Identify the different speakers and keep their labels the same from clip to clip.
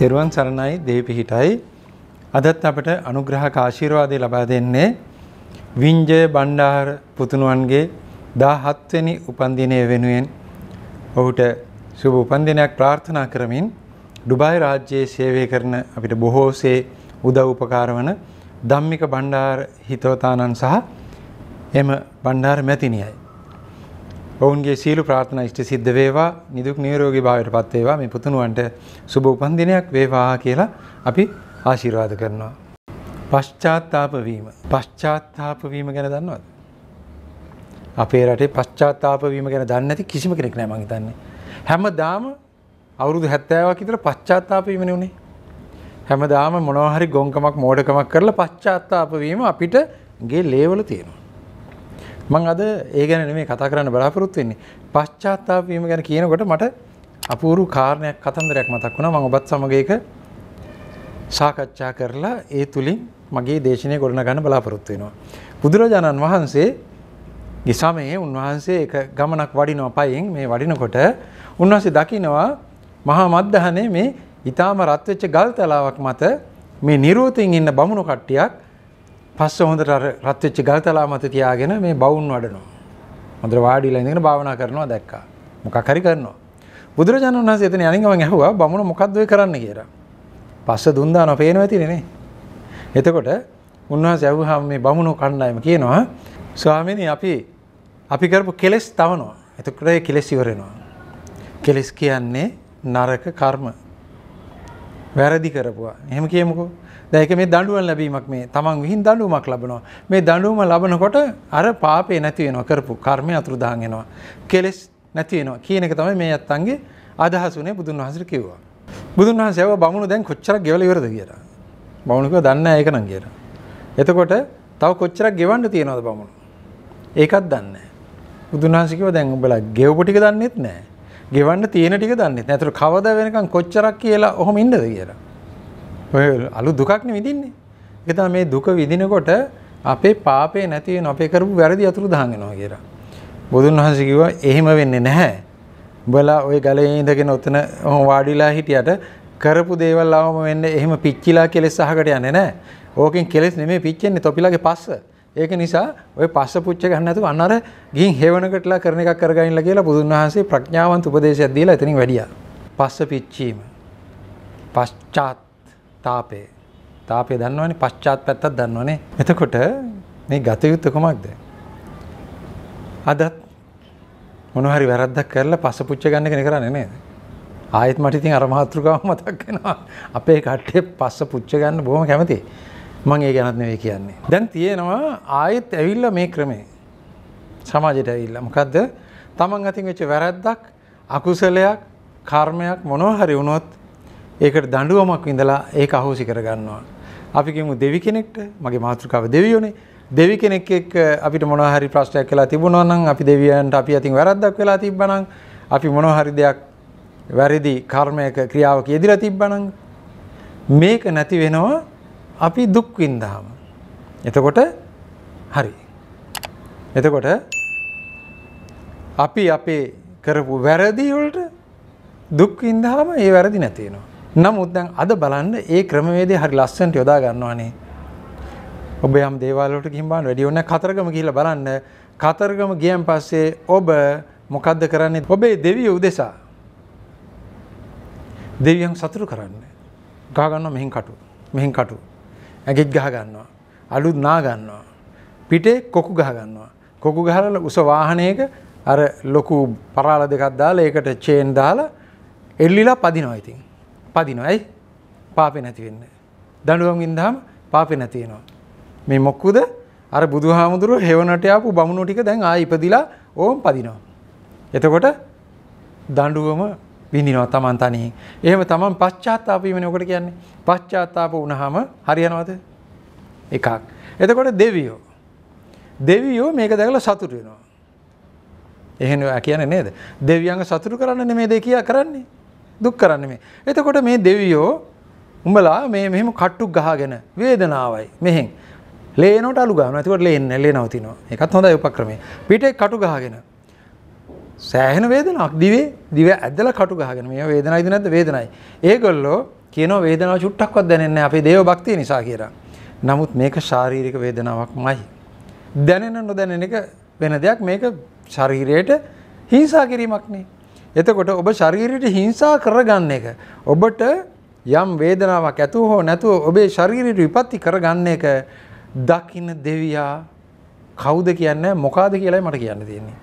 Speaker 1: තෙරුවන් සරණයි දේපිහිටයි අදත් අපට අනුග්‍රහ කාශීර්වාදය ලබා දෙන්නේ විංජය බණ්ඩාහර පුතුණුවන්ගේ දාහත්වනි උපන්දිනය වෙනුවෙන් ඔහුට සුබ උපන්දිනයක් ප්‍රාර්ථනා කරමින් ඩුබයි රාජ්‍යයේ සේවය කරන අපිට බොහෝසේ උදව් උපකාරවන ධම්මික බණ්ඩාර හිතවතානන් සහ එම බණ්ඩාර මැතිනියයි. ඔවුන්ගේ සීලු ප්‍රාර්ථනා ඉෂ්ට සිද්ධ වේවා නිදුක් නිරෝගී භාවයට පත් වේවා මේ පුතුණුවන්ට සුබ උපන් දිනයක් වේවා කියලා අපි ආශිර්වාද කරනවා. පශ්චාත්තාප වීම. පශ්චාත්තාප වීම ගැන දන්නවද? අපේ රටේ පශ්චාත්තාප වීම ගැන දන්නේ නැති කිසිම කෙනෙක් නෑ මං හිතන්නේ. හැමදාම අවුරුදු 70ක් විතර පශ්චාත්තාප වීමනේ උනේ. හැමදාම මොනවා හරි ගොංකමක් මෝඩකමක් කරලා පශ්චාත්තාප වීම අපිට ගේ ලේවල තියෙනවා. මං අද ඒ ගැන නෙමේ කතා කරන්න බලාපොරොත්තු වෙන්නේ. පශ්චාත්තාප වීම ගැන කියනකොට මට අපූරු කාරණයක් කතන්දරයක් මතක් වුණා. මම ඔබත් සමග ඒක සාකච්ඡා කරලා ඒ තුලින් මගේ දේශනය ගොඩනගන්න බලාපොරොත්තු වෙනවා. බුදුරජාණන් වහන්සේ ගිසමයේ උන්වහන්සේ එක ගමනක් වඩිනවා පයින් මේ වඩිනකොට උන්වහන්සේ දකිනවා මහා මද්දහනේ මේ ඊටාම රත් වෙච්ච ගල් තලාවක් මත මේ නිරෝතින් ඉන්න බමුණු කට්ටියක් පස්ස හොඳට අර රත් වෙච්ච ගල්තලා මත තියාගෙන මේ බවුන් වඩනවා. හොඳට වාඩිලා ඉඳගෙන භාවනා කරනවා දැක්කා. මොකක් හරි කරනවා. බුදුරජාණන් වහන්සේ එතන යන ගමන් ඇහුවා බමුණ මොකද්ද ඔය කරන්න කියලා. පස්ස දුන් දානවා පේනවා ඇතිනේ නේ. එතකොට උන්වහන්සේ ඇහුවාම මේ බමුණෝ කණ්ඩායම කියනවා ස්වාමීනි අපි අපි කරපු කෙලෙස් තවනවා. එතකොට ඒ කෙලෙස් ඉවර වෙනවා. කෙලෙස් කියන්නේ නරක කර්ම. වැරදි කරපුවා. එහෙම කියමුකෝ. දැන් ඒක මේ දඬුවම් ලැබීමක් මේ තමන් විහිං දඬුවමක් ලබනවා. මේ දඬුවම ලබනකොට අර පාපේ නැති වෙනවා කරපු කර්මය අතුරුදහන් වෙනවා. කෙලෙස් නැති වෙනවා කියන එක තමයි මේ අත්තන්ගේ අදහස උනේ බුදුන් වහන්සේට කිව්වා. බුදුන් වහන්සේ ආව බමුණු දැන් කොච්චරක් ගෙවල ඉවරද කියලා. බමුණු කිව්වා දන්නේ නැහැ ඒක නම් කියලා. එතකොට තව කොච්චරක් ගෙවන්න තියෙනවද බමුණු? ඒකත් දන්නේ නැහැ. බුදුන් වහන්සේ කිව්වා දැන් උඹලා ගෙවපු ටික දන්නෙත් නැහැ. ගෙවන්න තියෙන ටික දන්නෙත් නැහැ. ඒතර කවදා වෙනකන් කොච්චරක් කියලා ඔහොම ඉන්නද කියලා. ඔය අලු දුකක්නේ විඳින්නේ. ඒක තමයි මේ දුක විඳිනකොට අපේ පාපේ නැති වෙන අපේ කරපු වැරදි අතුරු දහන් වෙනවා කියලා. බුදුන් වහන්සේ කිව්වා එහෙම වෙන්නේ නැහැ. උඹලා ওই ගලේ ඉඳගෙන උතන වාඩිලා හිටියට කරපු දේවල් අවම වෙන්නේ එහෙම පිච්චිලා කෙලෙස් අහකට යන්නේ නැහැ. ඕකෙන් කෙලෙස් නෙමෙයි පිච්චෙන්නේ තොපිලාගේ පස්ස. ඒක නිසා ওই පස්ස පුච්ච ගන්න නැතුව අන්න අර ගිහින් හේවණකටලා කරන එකක් කරගන්නilla කියලා බුදුන් වහන්සේ ප්‍රඥාවන්ත උපදේශයක් දීලා එතනින් වැඩියා. පස්ස පිච්චීම. පශ්චාත් තාපය තාපය දන්නවනේ පශ්චාත් පැත්තත් දන්නවනේ එතකොට මේ ගතයුත්ත කුමක්ද අදත් මොනහරි වැරද්දක් කරලා පස පුච්ච ගන්න කෙන කරන්නේ නේද ආයෙත් මට ඉතින් අර මහත්තුකාව මතක් වෙනවා අපේ කට්ටිය පස්ස පුච්ච ගන්න බොහොම කැමති මම ඒ ගැනත් නෙවෙයි කියන්නේ දැන් තියෙනවා ආයෙත් ඇවිල්ලා මේ ක්‍රමේ සමාජයට ඇවිල්ලා මොකද්ද තමන් අතින් වෙච්ච වැරද්දක් අකුසලයක් කර්මයක් මොනවා හරි වුණොත් ඒකට දඬුවමක් විඳලා ඒක අහෝසි කරගන්නවා. අපි කියමු දෙවි කෙනෙක්ට මගේ මාතෘකාව දෙවියෝනේ දෙවි කෙනෙක් එක්ක අපිට මොනවා හරි ප්‍රශ්නයක් කියලා තිබුණා නම් අපි දෙවියන්ට අපි අතින් වැරද්දක් වෙලා තිබ්බනම් අපි මොනවා හරි දෙයක් වැරදි කර්මයක ක්‍රියාවක යෙදিলা තිබ්බනම් මේක නැති වෙනවා අපි දුක් විඳාම. එතකොට හරි. එතකොට අපි අපේ කරපු වැරදි වලට දුක් විඳාම ඒ වැරදි නැති වෙනවා. නමුත් දැන් අද බලන්න ඒ ක්‍රමවේදය හරි ලස්සන්ට යොදා ගන්නවානේ. ඔබ යම් දේවාලවලට ගිහින් බලන්න වැඩි ඕනේ කතරගම ගිහිල්ලා බලන්න. කතරගම ගියන් පස්සේ ඔබ මොකද්ද කරන්නේ? ඔබේ දෙවියෝ උදෙසා. දෙවියන් සතුටු කරන්න. ගහ ගන්නවා මෙහින් කටු. මෙහින් කටු. ඇඟෙත් ගහ ගන්නවා. අලුත් නා ගන්නවා. පිටේ කොකු ගහ ගන්නවා. කොකු ගහලා උස වාහනයක අර ලොකු පරාල දෙකක් දාලා ඒකට චේන් දාලා එල්ලිලා පදිනවා ඉතින්. පදිනවා. ඇයි? පාපේ නැති වෙන්න. දඬුවම් ඉඳහම පාපේ නැති වෙනවා. මේ මොකද? අර බුදුහාමුදුරුව හේවනට ආපු බමුණෝ ටික දැන් ආයි ඉපදිලා ඕම් පදිනවා. එතකොට දඬුවම විඳිනවා Taman තනියෙන්. එහෙම Taman පශ්චාත්තාප වීමනේ ඔකට කියන්නේ. පශ්චාත්තාප වුණාම හරියනවද? එකක්. එතකොට දෙවියෝ දෙවියෝ මේක දැකලා සතුටු වෙනවා. එහෙම කියන්නේ නේද? දෙවියන්ව සතුටු කරන්න නෙමෙයි දෙකියා කරන්නේ. දුක් කරන්න මේ. එතකොට මේ දෙවියෝ උඹලා මේ මෙහෙම කට්ටුක් ගහගෙන වේදනාවයි මෙහෙන් ලේනට අලු ගන්න ඇතිකොට ලේන්න ලේ නවතිනවා එකත් හොඳ උපක්‍රමය පිටේ කටු ගහගෙන සෑහෙන වේදනක් දිවේ දිව ඇදල කටු ගහගෙන මේ වේදනයිද නැද්ද වේදනයි ඒගොල්ලෝ කියන වේදනාව චුට්ටක්වත් දැනෙන්නේ අපේ දේව භක්තිය නිසා කියලා. නමුත් මේක ශාරීරික වේදනාවක්මයි. දැනෙන නොදැනෙන එක වෙන දෙයක් මේක ශරීරයට හිංසා කිරීමක් නේ. එතකොට ඔබ ශරීරයට හිංසා කරගන්න එක. ඔබට යම් වේදනාවක් ඇතුව හෝ නැතුව ඔබේ ශරීරයට විපත්ති කරගන්න එක දකින දෙවියා කවුද කියන්න මොකාද කියලයි මට කියන්න තියෙන්නේ.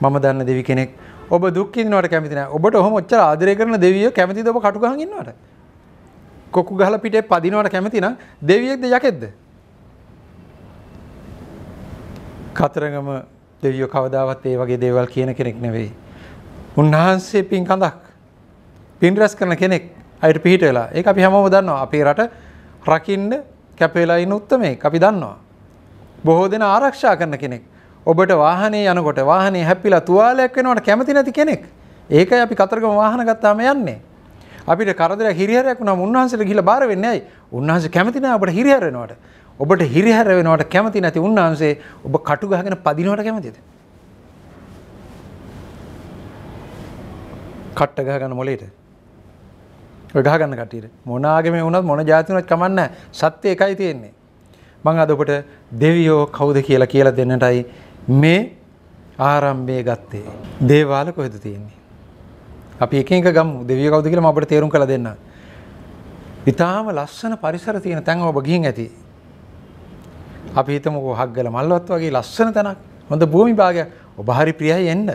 Speaker 1: මම දන්න දෙවි කෙනෙක් ඔබ දුක්කින්නවට කැමතින ඔබට හොම ොච්ච ආදරය කරන දෙවිය කැමති ඔබ කටුගන්නවට. කොක්කු ගහල පිටේ පදිනවට කැමතින දෙවියෙක්ද යකෙද්ද. කතරගම දෙවියෝ කවදාවත් ඒ වගේ දේවල් කියන කෙනෙක් නෙවෙයි. උන්වහන්සේ පින් කඳක් පින්රැස් කරන කෙනෙක් අයට පිහිට වෙලා ඒක අපි හැමෝම දන්නවා අපේ රට රකින්න කැපවෙලා ඉන්න උත්තමේ අපි දන්නවා. බොහෝ දෙන ආරක්ෂා කරන කෙනෙක් ඔබට වාහනේ යනකොට වාහනේ හැපිලා තුවාලයක් වෙනවට කැමති නැති කෙනෙක්. ඒකයි අපි කතරගම වාහන ගත්තාම යන්නේ. අපිට කරදරයක් හිරිහැරයක් වුණාම උන්වහන්සේට ගිහිල්ලා බාර වෙන්නේ ඇයි? උන්වහන්සේ කැමති නැහැ ඔබට හිරිහැර වෙනවට. ඔබට හිරිහැර වෙනවට කැමති නැති උන්වහන්සේ ඔබ කටු ගහගෙන පදිනවට කැමතිද? කට්ට ගහ ගන්න මොලේට ගහගන්න කටීට මොනාගම වුණත් මොන ජාතිනත් කමන්න සත්‍යය එකයි තියෙන්නේ. මං අදකට දෙවියෝ කවුද කියලා කියලා දෙන්නටයි මේ ආරම්භය ගත්තේ. දේවාල කොහෙද තියෙන්නේ. අපි එක ගම් දෙවිය කවද කියලා අපට තේරුම් කළ දෙන්න. ඉතාම ලස්සන පරිසර තියෙන තැන් ඔබ ගිහින් ඇති. අපි හිතමකෝ හක්ගල මල්ලවත් වගේ ලස්සන තැනක් හොඳ භූමි භාගයක් ඔබ හරි ප්‍රියයි එන්න.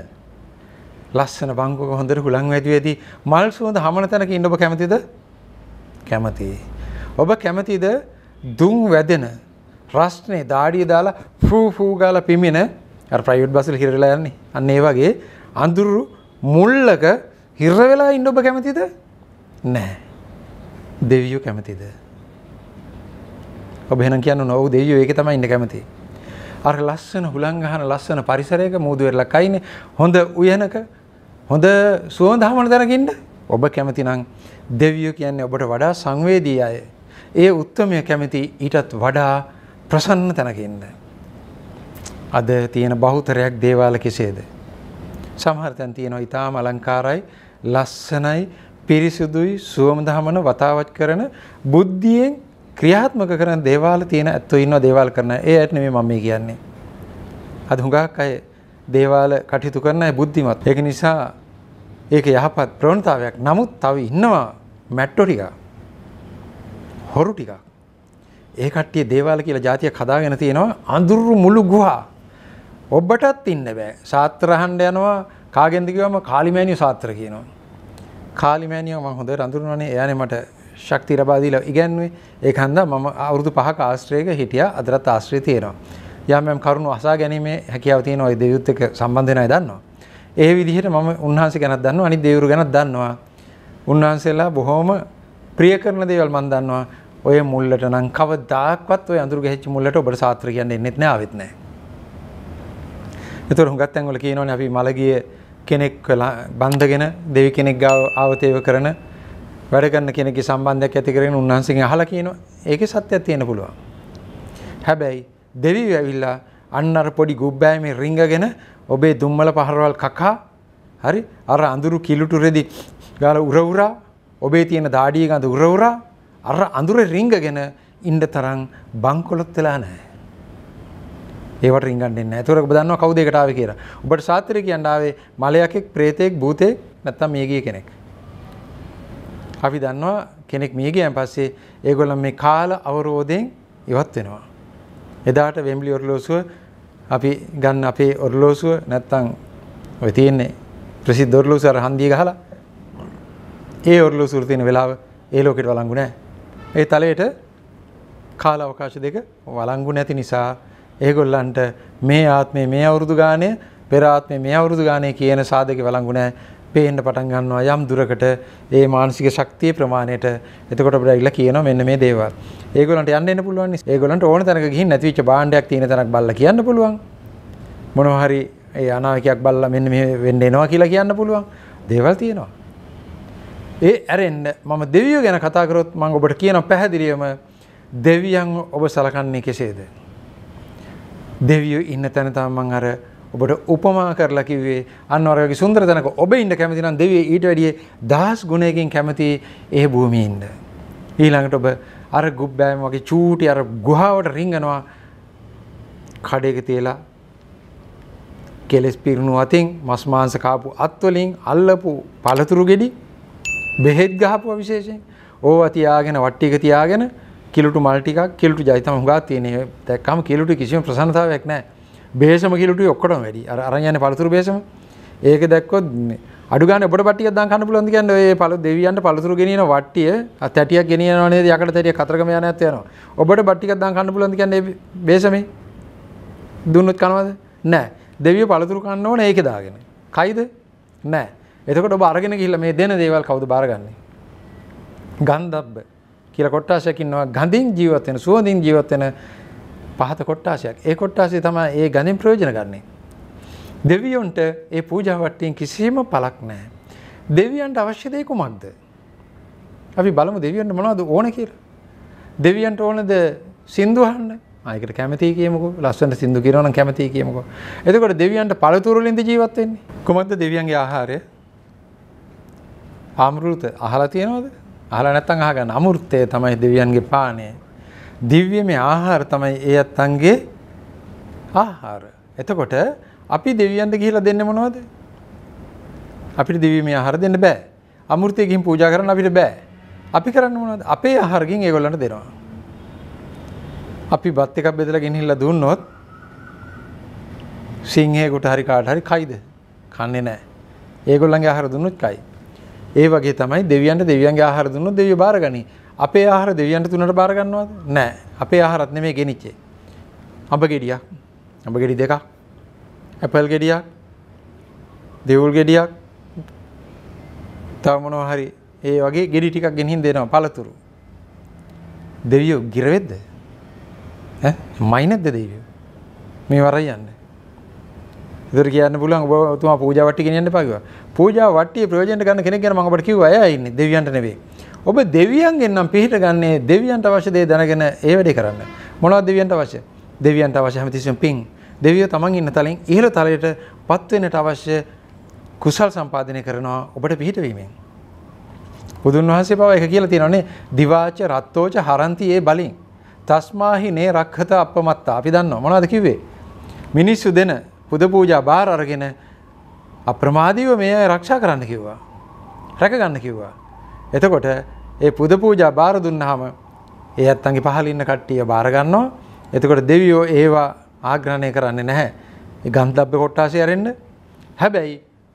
Speaker 1: ලස්සන බංගුවක හොඳට හුලං වැදුවේදී මල් සුවඳ හමන තැනක ඉන්න ඔබ කැමතිද? කැමති. ඔබ කැමතිද දුම් වැදෙන රස්නේ දාඩිය දාලා ෆූ ෆූ ගාලා පිමින අර ප්‍රයිවට් බස් වල හිර වෙලා යන්නේ. අන්න ඒ වගේ අඳුරු මුල්ලක හිර වෙලා ඉන්න ඔබ කැමතිද? නැහැ. දෙවියෝ කැමතිද? ඔබ එහෙනම් කියන්නේ නෝ දෙවියෝ ඒකේ තමයි ඉන්න කැමති. අර ලස්සන හුලං ගහන ලස්සන පරිසරයක මූදු වෙරලා කයිනේ හොඳ උයනක හොඳ සුවඳ හමන දැනගින්න ඔබ කැමතිනම් දෙවියෝ කියන්නේ ඔබට වඩා සංවේදී අය. ඒ උත්මය කැමති ඊටත් වඩා ප්‍රසන්න තැනකින්ද. අද තියෙන බහුතරයක් දේවාල කෙසේද. සමහරතැන් තියෙනවා ඉතාම අලංකාරයි ලස්සනයි පිරිසිදුයි සුවමදහමන වතාවත් කරන බුද්ධියෙන් ක්‍රියාත්මක කරන දේවාල තියෙන ඇත්තු ඉන්න දේවාල් කරන ඒ ඇත්නෙ මම මේ කියන්නේ. අද හුඟක් අය දේවාල කටයුතු කරන බුද්ධිමත්. ඒක නිසා ඒක යහපත් ප්‍රවණතාවයක් නමුත් තව ඉන්නවා මැට්ටෝ ටික හොරු ටික ඒ කට්ටිය දේවාල කියලා ජාතියක් හදාගෙන තියෙනවා අඳුරු මුළු ගුහා ඔබටත් ඉන්න බෑ සාත්‍රහන්ඩ යනවා කාගෙන්ද කිව්වම කාලිමෑණියෝ සාත්‍ර කියනවා කාලිමෑණියෝ මම හොඳට අඳුරනවානේ එයානේ මට ශක්තිය ලබා දීලා ඉගැන්වුවේ ඒක හන්දා මම අවුරුදු 5ක ආශ්‍රයක හිටියා අදටත් ආශ්‍රය තියෙනවා යම් යම් කරුණු අසා ගැනීමේ හැකියාව තියෙනවා ඒ දෙවියොත් එක්ක සම්බන්ධ වෙනයි දන්නවා ඒ විදිහට මම උන්වහන්සේ ගැනත් දන්නවා අනිත් දෙවිවරු ගැනත් දන්නවා. උන්වහන්සේලා බොහොම ප්‍රිය කරන දේවල් මම දන්නවා. ඔය මුල්ලට නම් කවදාක්වත් ඔය අඳුරු ගැහිච්ච මුල්ලට ඔබට සාත්‍ර කියන්න එන්නෙත් නෑ ආවෙත් නෑ. ඒතර හුඟක් තැන්වල කියනෝනේ අපි මලගිය කෙනෙක් බන්ධගෙන දෙවි කෙනෙක් ගාව ආවතේව කරන වැඩ කරන කෙනෙක්ගේ සම්බන්ධයක් ඇති කරගෙන උන්වහන්සේගෙන් අහලා කියනවා. ඒකේ සත්‍යයක් තියෙන්න පුළුවන්. හැබැයි දෙවියෝ ඇවිල්ලා අන්න අර පොඩි ගුබ්බෑමේ රිංගගෙන ඔබේ දුම්මල පහරවල් කකා හරි අර අඳුරු කිලුටු රෙදි ගාල උරවුරා ඔබේ තියෙන දාඩිය ගඳ උරවුරා අර අඳුර රිංගගෙන ඉන්න තරම් බංකොලොත් වෙලා නැහැ. ඒවට රිංගන්න එන්න. ඒතකොට ඔබ දන්නවා කවුද ඒකට ආවේ කියලා. ඔබට සාත්‍ත්‍රය කියන්න ආවේ මලයකෙක්, ප්‍රේතෙක්, භූතෙක් නැත්තම් මියගිය කෙනෙක්. අපි දන්නවා කෙනෙක් මිය ගියන් පස්සේ ඒගොල්ලන් මේ කාල අවරෝධයෙන් ඉවත් වෙනවා. එදාට වෙම්බලි ඔරලෝසුව අපි ගන්න අපේ ඔරලෝසුව නැත්තම් ඔය තියෙන්නේ ප්‍රසිද්ධ ඔරලෝසුව අර හන්දිය ගහලා ඒ ඔරලෝසුව තියෙන වෙලාව ඒ ලෝකෙට වළංගු නැහැ. ඒ තලයට කාල අවකාශ දෙක වළංගු නැති නිසා ඒගොල්ලන්ට මේ ආත්මේ මේ අවුරුදු ගානේ පෙර ආත්මේ මේ අවුරුදු ගානේ කියන සාධක වළංගු නැහැ. පේන්න පටන් ගන්නවා යම් දුරකට ඒ මානසික ශක්තිය ප්‍රමාණයට එතකොට අපිට ඇවිල්ලා කියනවා මෙන්න මේ දේවල්. ඒගොල්ලන්ට යන්න එන්න පුළුවන්. ඒගොල්ලන්ට ඕන තැනක ගිහින් නැතිවෙච්ච භාණ්ඩයක් තියෙන තැනක් බලලා කියන්න පුළුවන්. මොනවා හරි ඒ අනාවැකියක් බලලා මෙන්න මෙහෙ වෙන්න එනවා කියලා කියන්න පුළුවන්. දේවල් තියෙනවා. ඒ ඇරෙන්න මම දෙවියෝ ගැන කතා කරොත් මම ඔබට කියනවා පැහැදිලිවම දෙවියන් ඔබ සලකන්නේ කෙසේද? දෙවියෝ ඉන්න තැන තමයි මම අර ඔබට උපමා කරලා කිව්වේ අන්න අර වගේ සුන්දර තැනක ඔබ ඉන්න කැමති නම් දෙවියෝ ඊට වැඩිය දහස් ගුණයකින් කැමති ඒ භූමියේ ඉන්න. ඊළඟට ඔබ අර ගුබ්බෑම වගේ චූටි අර ගුහාවට රිංගනවා කඩේක තියලා කෙලස් පිරුණු අතින් මස් මාංශ කාපු අත්වලින් අල්ලපු පළතුරු ගෙඩි බෙහෙත් ගහපුවා විශේෂයෙන් ඕවා තියාගෙන වට්ටික තියාගෙන කිලුටු මල් ටිකක් කිලුටු ජයි තමයි හුඟා තියෙන්නේ දැක්කම කිලුටු කිසිම ප්‍රසන්නතාවයක් නැහැ බේෂම කිලට ඔක්කට වැඩි අරයන පළතුරු බේෂම ඒක දැක්කොත් අඩුගන බටිය දන්න පුලොඳ ගන්න ඒ පල දෙවියන්ට පළතුරු ගෙනන වට්ටිය තැටිය ගෙනනේ යකට තැටිය කතරගම යන ඇතියන ඔබට බට්ටික දන් කන්න පුලොඳ ගන්න බේෂමේ දුන්නත් කනවද නෑ දෙවිය පළතුරු කන්න ඕන ඒක දාගෙන කයිද නෑ එතකොට ඔබ අරගෙන ගිහිල්ලා මේ දෙන දේවල් කවුද බාරගන්නේ? ගන්ධබ්බ කියලා කොට්ටාශයකින්නවා ගඳින් ජීවත් වෙන සුවඳින් ජීවත් වෙන පහත කොට්ටාශයක් ඒ කොට්ටාසේ තම ඒ ගනින් ප්‍රයෝජන ගන්නේ. දෙවියොන්ට ඒ පූජාවට්ටයෙන් කිසිීම පලක් නෑ. දෙවියන්ට අවශ්‍යදය කුමක්ද. අපි බලමු දෙවියන්ට මොනවද ඕන කියර. දෙවියන්ට ඕනද සිින්දුවහන්න අයකට කැමති කියමක ලස්සට සිින්දු කිරන කැමති කියමක. එතකොට දෙවියන්ට පළතුරලින්ද ජීවත්වෙන්නේ කුමද දෙවියන්ගේ ආහාරය ආමරෘත අහලා තියෙනවද අහලා නැත්තන් අහගන්න අමුෘත්තය තමයි දෙවියන්ගේ පානය දිව්‍යමය ආහාර තමයි ඒ අත්තන්ගේ ආහාර. එතකොට අපි දෙවියන්ට ගිහිලා දෙන්නේ මොනවද? අපිට දිව්‍යමය ආහාර දෙන්න බෑ. අමෘතය ගිහින් පූජා කරන්න අපිට බෑ. අපි කරන්න මොනවද? අපේ ආහාර ගිහින් ඒගොල්ලන්ට දෙනවා. අපි බත් එකක් බෙදලා ගෙනහිල්ලා දුන්නොත් සිංහයෙකුට හරි කාට හරි කයිද? කන්නේ නැහැ. ඒගොල්ලන්ගේ ආහාර දුන්නොත් කයි. ඒ වගේ තමයි දෙවියන්ට දෙවියන්ගේ ආහාර දුන්නොත් දෙවියෝ බාරගනී. අපේ ආහාර දෙවියන්ට තුනට බාර ගන්නවද? නෑ. අපේ ආහාරත් නෙමෙයි ගෙනිච්චේ. අඹ ගෙඩියක්, අඹ ගෙඩි දෙකක්, ඇපල් ගෙඩියක්, දෙවුල් ගෙඩියක්, තව මොනවා හරි ඒ වගේ ගෙඩි ටිකක් ගෙනින් දෙනවා පළතුරු. දෙවියෝ ගිරවෙද්ද? ඈ? මයින්ද දෙවියෝ. මේ වරයි යන්නේ. ඉතින් කියන්න පුළුවන් ඔබ තුමා පූජා වට්ටිය ගෙනියන්න එපා කිව්වා. පූජා වට්ටියේ ප්‍රයෝජනට ගන්න කෙනෙක් ගැන මම ඔබට කිව්වා එයා ඉන්නේ දෙවියන්ට නෙවෙයි. ඔබ දෙවියන්ගෙන් නම් පිහිට ගන්නේ දෙවියන්ට අවශ්‍ය දේ දැනගෙන ඒ වැඩේ කරන්න. මොනවද දෙවියන්ට අවශ්‍ය? දෙවියන්ට අවශ්‍ය හැමතිස්සෙම පිං. දෙවියෝ තමන් ඉන්න තලෙන් ඉහළ තලයට පත් වෙන්නට අවශ්‍ය කුසල් සම්පාදනය කරනවා ඔබට පිහිටවීමෙන්. බුදුන් වහන්සේ පව එක කියලා තියෙනවානේ දිවාච රත්තෝච හරන්ති ඒ බලින්. තස්මාහි නේ රක්ඛත අපමත්තා. අපි දන්නවා මොනවද කිව්වේ? මිනිස්සු දෙන පුද පූජා බාර අරගෙන අප්‍රමාදීව මෙය ආරක්ෂා කරන්න කිව්වා. රැක ගන්න කිව්වා. එතකොට ඒ පුද පූජා බාර දුන්නාම ඒ ඇත්තන්ගේ පහළ ඉන්න කට්ටිය බාර ගන්නවා. එතකොට දෙවියෝ ඒවා ආග්‍රහණය කරන්නේ නැහැ. ඒ ගන්ධබ්බ කොටාසේ ඇරෙන්න. හැබැයි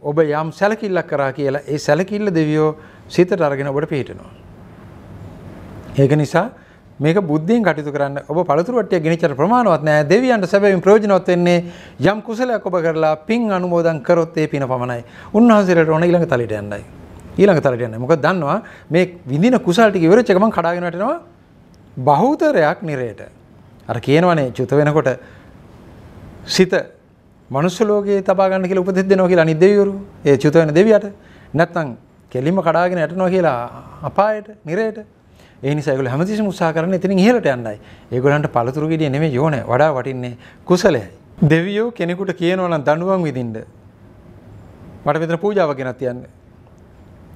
Speaker 1: ඔබ යම් සැලකිල්ලක් කරා කියලා ඒ සැලකිල්ල දෙවියෝ සිතට අරගෙන ඔබට පිහිටනවා. ඒක නිසා මේක බුද්ධියෙන් කටයුතු කරන්න ඔබ පළතුරු වට්ටිය ගෙනිච්චට ප්‍රමාණවත් නෑ දෙවියන්ට සැබවින් ප්‍රයෝජනවත් වෙන්නේ යම් කුසලයක් ඔබ කරලා පින් අනුමෝදන් කරොත් ඒ පින පමණයි. උන්වහන්සේලාට ඕන ඊළඟ තලයට යන්නයි. ඊළඟ තරට යන්න මොක දන්නවා මේ විඳින කුසල්ටික විරච්ච ගමන් කඩාගෙනටනවා බහුතරයක් නිරයට අර කියනවනේ චුත වෙනකොට සිත මනුස්සලෝකයේ තබා ගන්න කියලා උපදෙස් දෙනවා කියලා අනිත් දෙවිවරු ඒ චුත වෙන දෙවියට නැත්නම් කෙලින්ම කඩාගෙන යටනවා කියලා අපායට නිරයට ඒ නිසා ඒගොල්ලෝ හැමතිස්සෙම උත්සාහ කරන්නේ එතනින් ඉහළට යන්නයි ඒගොල්ලන්ට පළතුරු ගෙඩිය නෙමෙයි යෝනේ වඩා වටින්නේ කුසලයයි දෙවියෝ කෙනෙකුට කියනවා නම් දඬුවම් විඳින්න මට විතර පූජාවක් ගෙනත් තියන්නේ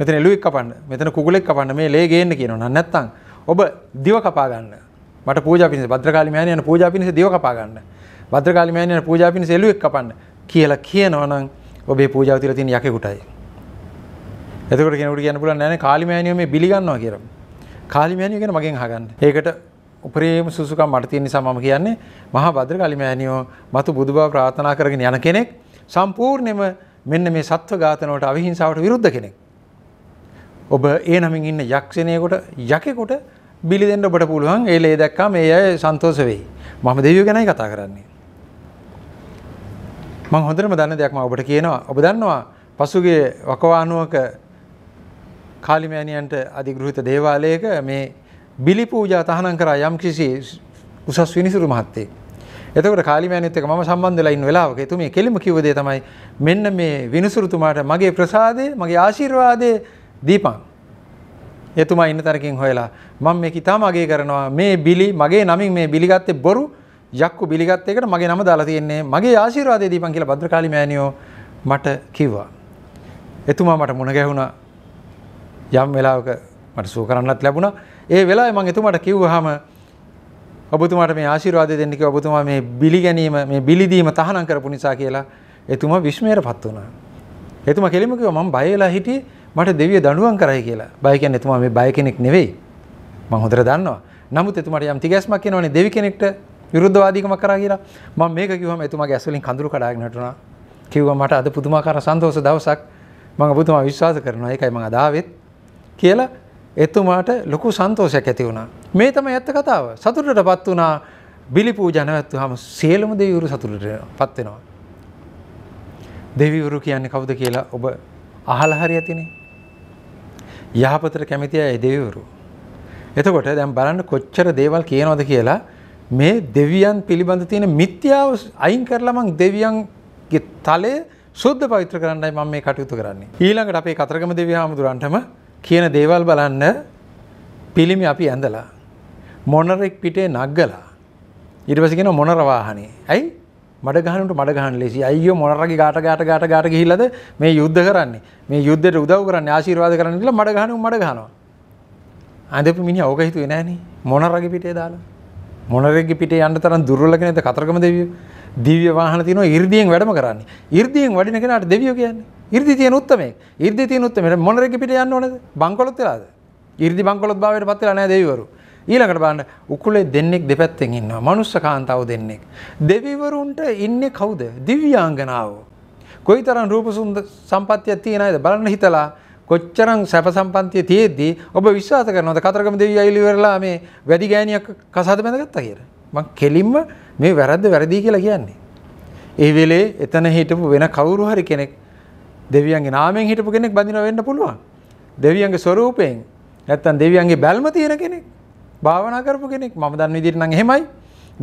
Speaker 1: මෙතන එලුවෙක් කපන්න මෙතන කුගලෙක් කපන්න මේ ලේ ගේන්න කියනවා නැත්තම් ඔබ දිව කපා ගන්න මට පූජා පිණිස භද්‍රකාලි මෑණියන් යන පූජා පිණිස දිව කපා ගන්න භද්‍රකාලි මෑණියන් යන පූජා පිණිස එලුවෙක් කපන්න කියලා කියනවා නම් ඔබේ පූජාව තියලා තියෙන යකෙකුටයි එතකොට කෙනෙකුට කියන්න පුළුවන් නෑනේ කාලි මෑණියෝ මේ බිලි ගන්නවා කියලා කාලි මෑණියෝ කියන මගෙන් අහගන්න ඒකට උපරිම සුසුකම් මට තියෙන නිසා මම කියන්නේ මහා භද්‍රකාලි මෑණියෝ මතු බුදු බව ප්‍රාර්ථනා කරගෙන යන කෙනෙක් සම්පූර්ණයෙන්ම මෙන්න මේ සත්ව ඝාතනවලට අවිහිංසාවට විරුද්ධ කෙනෙක් ඔබ ඒ නමින් ඉන්න යක්ෂණයකොට යකෙකොට බිලිදෙන්ට ඔබට පුළුවන් ඒ ලේ දැක්කා මේ අය සන්තෝස වෙයි. මම දෙවියෝ ගැනයි කතා කරන්නේ. මම හොඳටම දන්න දෙයක් මම ඔබට කියනවා. ඔබ දන්නවා පසුගිය වකවානුවක කාලිමෑණියන්ට අධිගෘහිත දේවාලයක මේ බිලි පූජා තහනම් කරා යම්කිසි උසස් විනිසුරු මහත්තයෙක්. එතකොට කාලිමෑණියත් එක්ක මම සම්බන්ධ වෙලා ඉන්න වෙලාවක එතුමිය කෙලිම කිව්ව දේ තමයි මෙන්න මේ විනිසුරුතුමාට මගේ ප්‍රසාදය මගේ ආශිර්වාදය දීපන්. එතුමා ඉන්න තරකින් හොයලා මම මේක ඉතාම අගේ කරනවා මේ බිලි මගේ නමින් මේ බිලි ගත්තේ බොරු යක්කු බිලි ගත්ත එකට මගේ නම දාලා තියෙන්නේ මගේ ආශිර්වාදය දීපන් කියලා භද්‍රකාලි මෑණියෝ මට කිව්වා. එතුමා මට මුණ ගැහුණා. යම් වෙලාවක මට සුව කරන්නත් ලැබුණා. ඒ වෙලාවේ මම එතුමාට කිව්වහම ඔබතුමාට මේ ආශිර්වාදය දෙන්න කිව්වා ඔබතුමා මේ බිලි ගැනීම මේ බිලි දීම තහනම් කරපු නිසා කියලා එතුමා විශ්මයට පත් වුණා. එතුමා කෙලිම කිව්වා මම බය වෙලා හිටියේ මට දෙවිය දඬුවම් කරයි කියලා. බය කියන්නේ එතුමා මේ බය කෙනෙක් නෙවෙයි. මම හොඳට දන්නවා. නමුත් එතුමාට යම් තිගැස්මක් එනවනේ දෙවි කෙනෙක්ට විරුද්ධවාදීකම කරා කියලා. මම මේක කිව්වම එතුමාගේ ඇස් වලින් කඳුළු කඩාගෙන හිටුණා. කිව්වා මට අද පුදුමාකාර සන්තෝෂ දවසක්. මම ඔබතුමා විශ්වාස කරනවා. ඒකයි මම අද ආවෙත් කියලා එතුමාට ලොකු සන්තෝෂයක් ඇති වුණා. මේ තමයි ඇත්ත කතාව. සතුටටපත් වුණා. බිලි පූජා නැවැත්තුවාම සියලුම දෙවිවරු සතුටටපත් වෙනවා. දෙවිවරු කියන්නේ කවුද කියලා ඔබ අහලා හරි ඇතිනේ. යහපතට කැමති අය දෙවිවරු. එතකොට දැන් බලන්න කොච්චර දේවල් කියනවද කියලා මේ දෙවියන් පිළිබඳ තියෙන මිත්‍යාව අයින් කරලා මං දෙවියන්ගේ තලය සුද්ධ පවිත්‍ර කරන්නයි මම මේ කටයුතු කරන්නේ. ඊළඟට අපේ කතරගම දෙවියන් කියන දේවල් බලන්න පිළිමි අපි ඇඳලා මොනරෙක් පිටේ නග්ගලා ඊට පස්සේ කියන මොනර වාහනේ. ඇයි? මඩ ගහනට මඩ ගහන් ලෙසි අයෝ මොනරගේ ගාට ගාට ගාට ගාට ගහිලද මේ යුද්ධ කරන්නේ මේ යුද්ධයට උදව් කරන්න ආශීර්වාද කරන්නල මඩ ගහනු මඩ ගහනවා. අදපු මිනි ඕක හිතුවේ නෑනේ මොනරගේ පිටේ දාලා. මොනරගේ පිටේ යන්න තරම් දුර්වලක නැත කතරගම දෙවියෝ. දිව්‍ය වාහන තියෙනවා 이르දියෙන් වැඩම කරන්නේ. 이르දියෙන් වඩින කෙනාට දෙවියෝ කියන්නේ. 이르දි තියෙන උත්මයෙක්. 이르දි තියෙන උත්මයට මොනරගේ පිටේ යන්න ඕනද? බංකොලොත් වෙලාද? 이르දි බංකොලොත් භාවයට පත් වෙලා නෑ දෙවිවරු. ඊළඟට බලන්න උකුලේ දෙන්නෙක් දෙපැත්තෙන් ඉන්නවා. මනුස්ස කාන්තාව දෙන්නෙක්. දෙවිවරුන්ට ඉන්නේ කවුද? දිව්‍යාංගනාවෝ. කොයිතරම් රූප සුන්ද සම්පත්තියක් තියෙන අයද බලන්න හිතලා කොච්චරම් සැප සම්පන්තිය තියෙද්දී ඔබ විශ්වාස කරනවද කතරගම දෙවියෝ ඇවිල්ලා මේ වැඩි ගෑණියක් කසාද බැඳගත්තා කියලා? මං කෙලින්ම මේ වැරද්ද වැරදි කියලා කියන්නේ. ඒ වෙලේ එතන හිටපු වෙන කවුරු හරි කෙනෙක් දෙවියන්ගේ නාමයෙන් හිටපු කෙනෙක් බඳිනවා වෙන්න පුළුවන්. දෙවියන්ගේ ස්වරූපයෙන් නැත්තම් දෙවියන්ගේ බැල්ම තියෙන කෙනෙක්. භාවනා කරපු කෙනෙක් මම දන්න විදිහට නම් එහෙමයි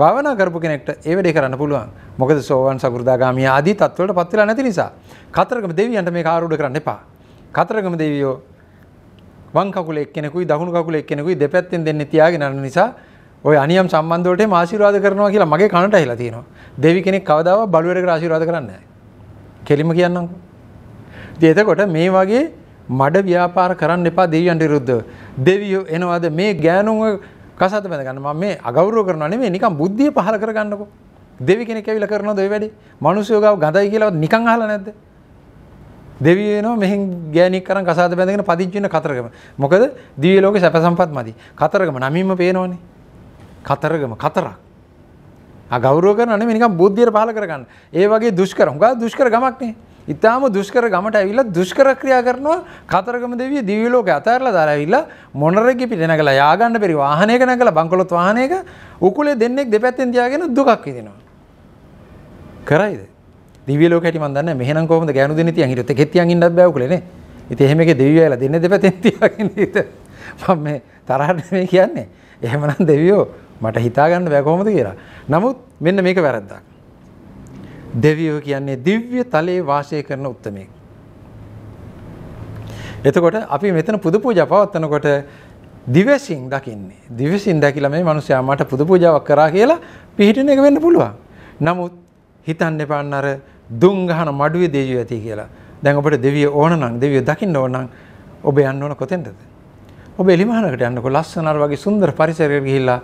Speaker 1: භාවනා කරපු කෙනෙක්ට ඒ වැඩේ කරන්න පුළුවන්. මොකද සෝවන් සකෘදාගාමී ආදී තත්ත්වවලට පත් වෙලා නැති නිසා. කතරගම දෙවියන්ට මේක ආරූඪ කරන්න එපා. කතරගම දෙවියෝ වම් කකුල එක්කෙනෙකුයි දකුණු කකුල එක්කෙනෙකුයි දෙපැත්තෙන් දෙන්නේ තියාගෙන යන නිසා ඔය අනියම් සම්බන්ධ වලට මේ ආශිර්වාද කරනවා කියලා මගේ කනට ඇහිලා තියෙනවා. දෙවි කෙනෙක් කවදාවත් බලුවරකට ආශිර්වාද කරන්නේ නැහැ. කෙලිම කියන්නම්කෝ. ඉතින් එතකොට මේ වගේ මඩ ව්‍යාපාර කරන්න එපා දෙවියන්ට විරුද්ධ. දෙවියෝ එනවාද මේ ගෑනුව කසත බැඳගන්න මම මේ අගෞරව කරනවා නෙමෙයි නිකන් බුද්ධිය පහල කරගන්නකෝ. දෙවි කෙනෙක් ඇවිල්ලා කරනවද ඔය වැඩේ? මිනිස්සුයෝ ගාව ගඳයි කියලා නිකන් අහලා නැද්ද? දෙවියෝ එනවා මෙහෙන් ගෑණික් කරන් කසාද බැඳගෙන පදිංචි වෙන කතරගම. මොකද දිව්‍ය ලෝකේ සැප සම්පත් මදි. කතරගම නමින්ම පේනවනේ. කතරගම කතරක්. ආ ගෞරව කරනවා නෙමෙයි නිකන් බුද්ධියට පහල කරගන්න. ඒ වගේ දුෂ්කර. හුඟා දුෂ්කර ගමක් නේ. ඉතාම දුෂ්කර ගමට ඇවිල්ලා දුෂ්කර ක්‍රියා කරනවා කතරගම දෙවිය දිව්‍ය ලෝකේ අතහැරලා දාලා මොනරෙක පිටෙනකලා යආගන්න පරි වාහනයක නැගලා බංකොලොත් වාහනයක උකුලේ දෙන්නෙක් දෙපැත්තෙන් තියාගෙන දුකක් විඳිනවා. කරයිද? දිව්‍ය ලෝකේ හැටි මන් දන්නේ මෙහෙනම් කොහොමද ගෑනු දෙන්නේ තියන් හිටියොත් එකෙත් තියන් ඉන්නත් බෑ උකුලේ නේ. ඉතින් එහෙම එකේ දෙවියෝ ඇවිල්ලා දෙන්නේ දෙපැත්තෙන් තියාගෙන හිට මම මේ තරහට නෙමෙයි කියන්නේ. එහෙමනම් දෙවියෝ මට හිතා ගන්න බෑ කොහොමද කියලා. නමුත් මෙන්න මේක වැරද්දක්. දෙවියෝ කියන්නේ දිව්‍ය තලයේ වාසය කරන උත්මයෙක්. එතකොට අපි මෙතන පුදු පූජා පවත්වනකොට දිවසින් දකින්නේ. දිවසින් දැකිලා මේ මිනිස්යා මට පුදු පූජාවක් කරා කියලා පිළිහිටින එක වෙන්න පුළුවන්. නමුත් හිතන්න එපා අර දුම් ගහන මඩුවේ දෙවියෝ ඇති කියලා. දැන් ඔබට දෙවියෝ ඕන නම් දෙවියෝ දකින්න ඕන නම් ඔබ යන්න ඕන කොතෙන්ද? ඔබ එලිමහනකට යන්නකො ලස්සන අර වගේ සුන්දර පරිසරයකට ගිහිල්ලා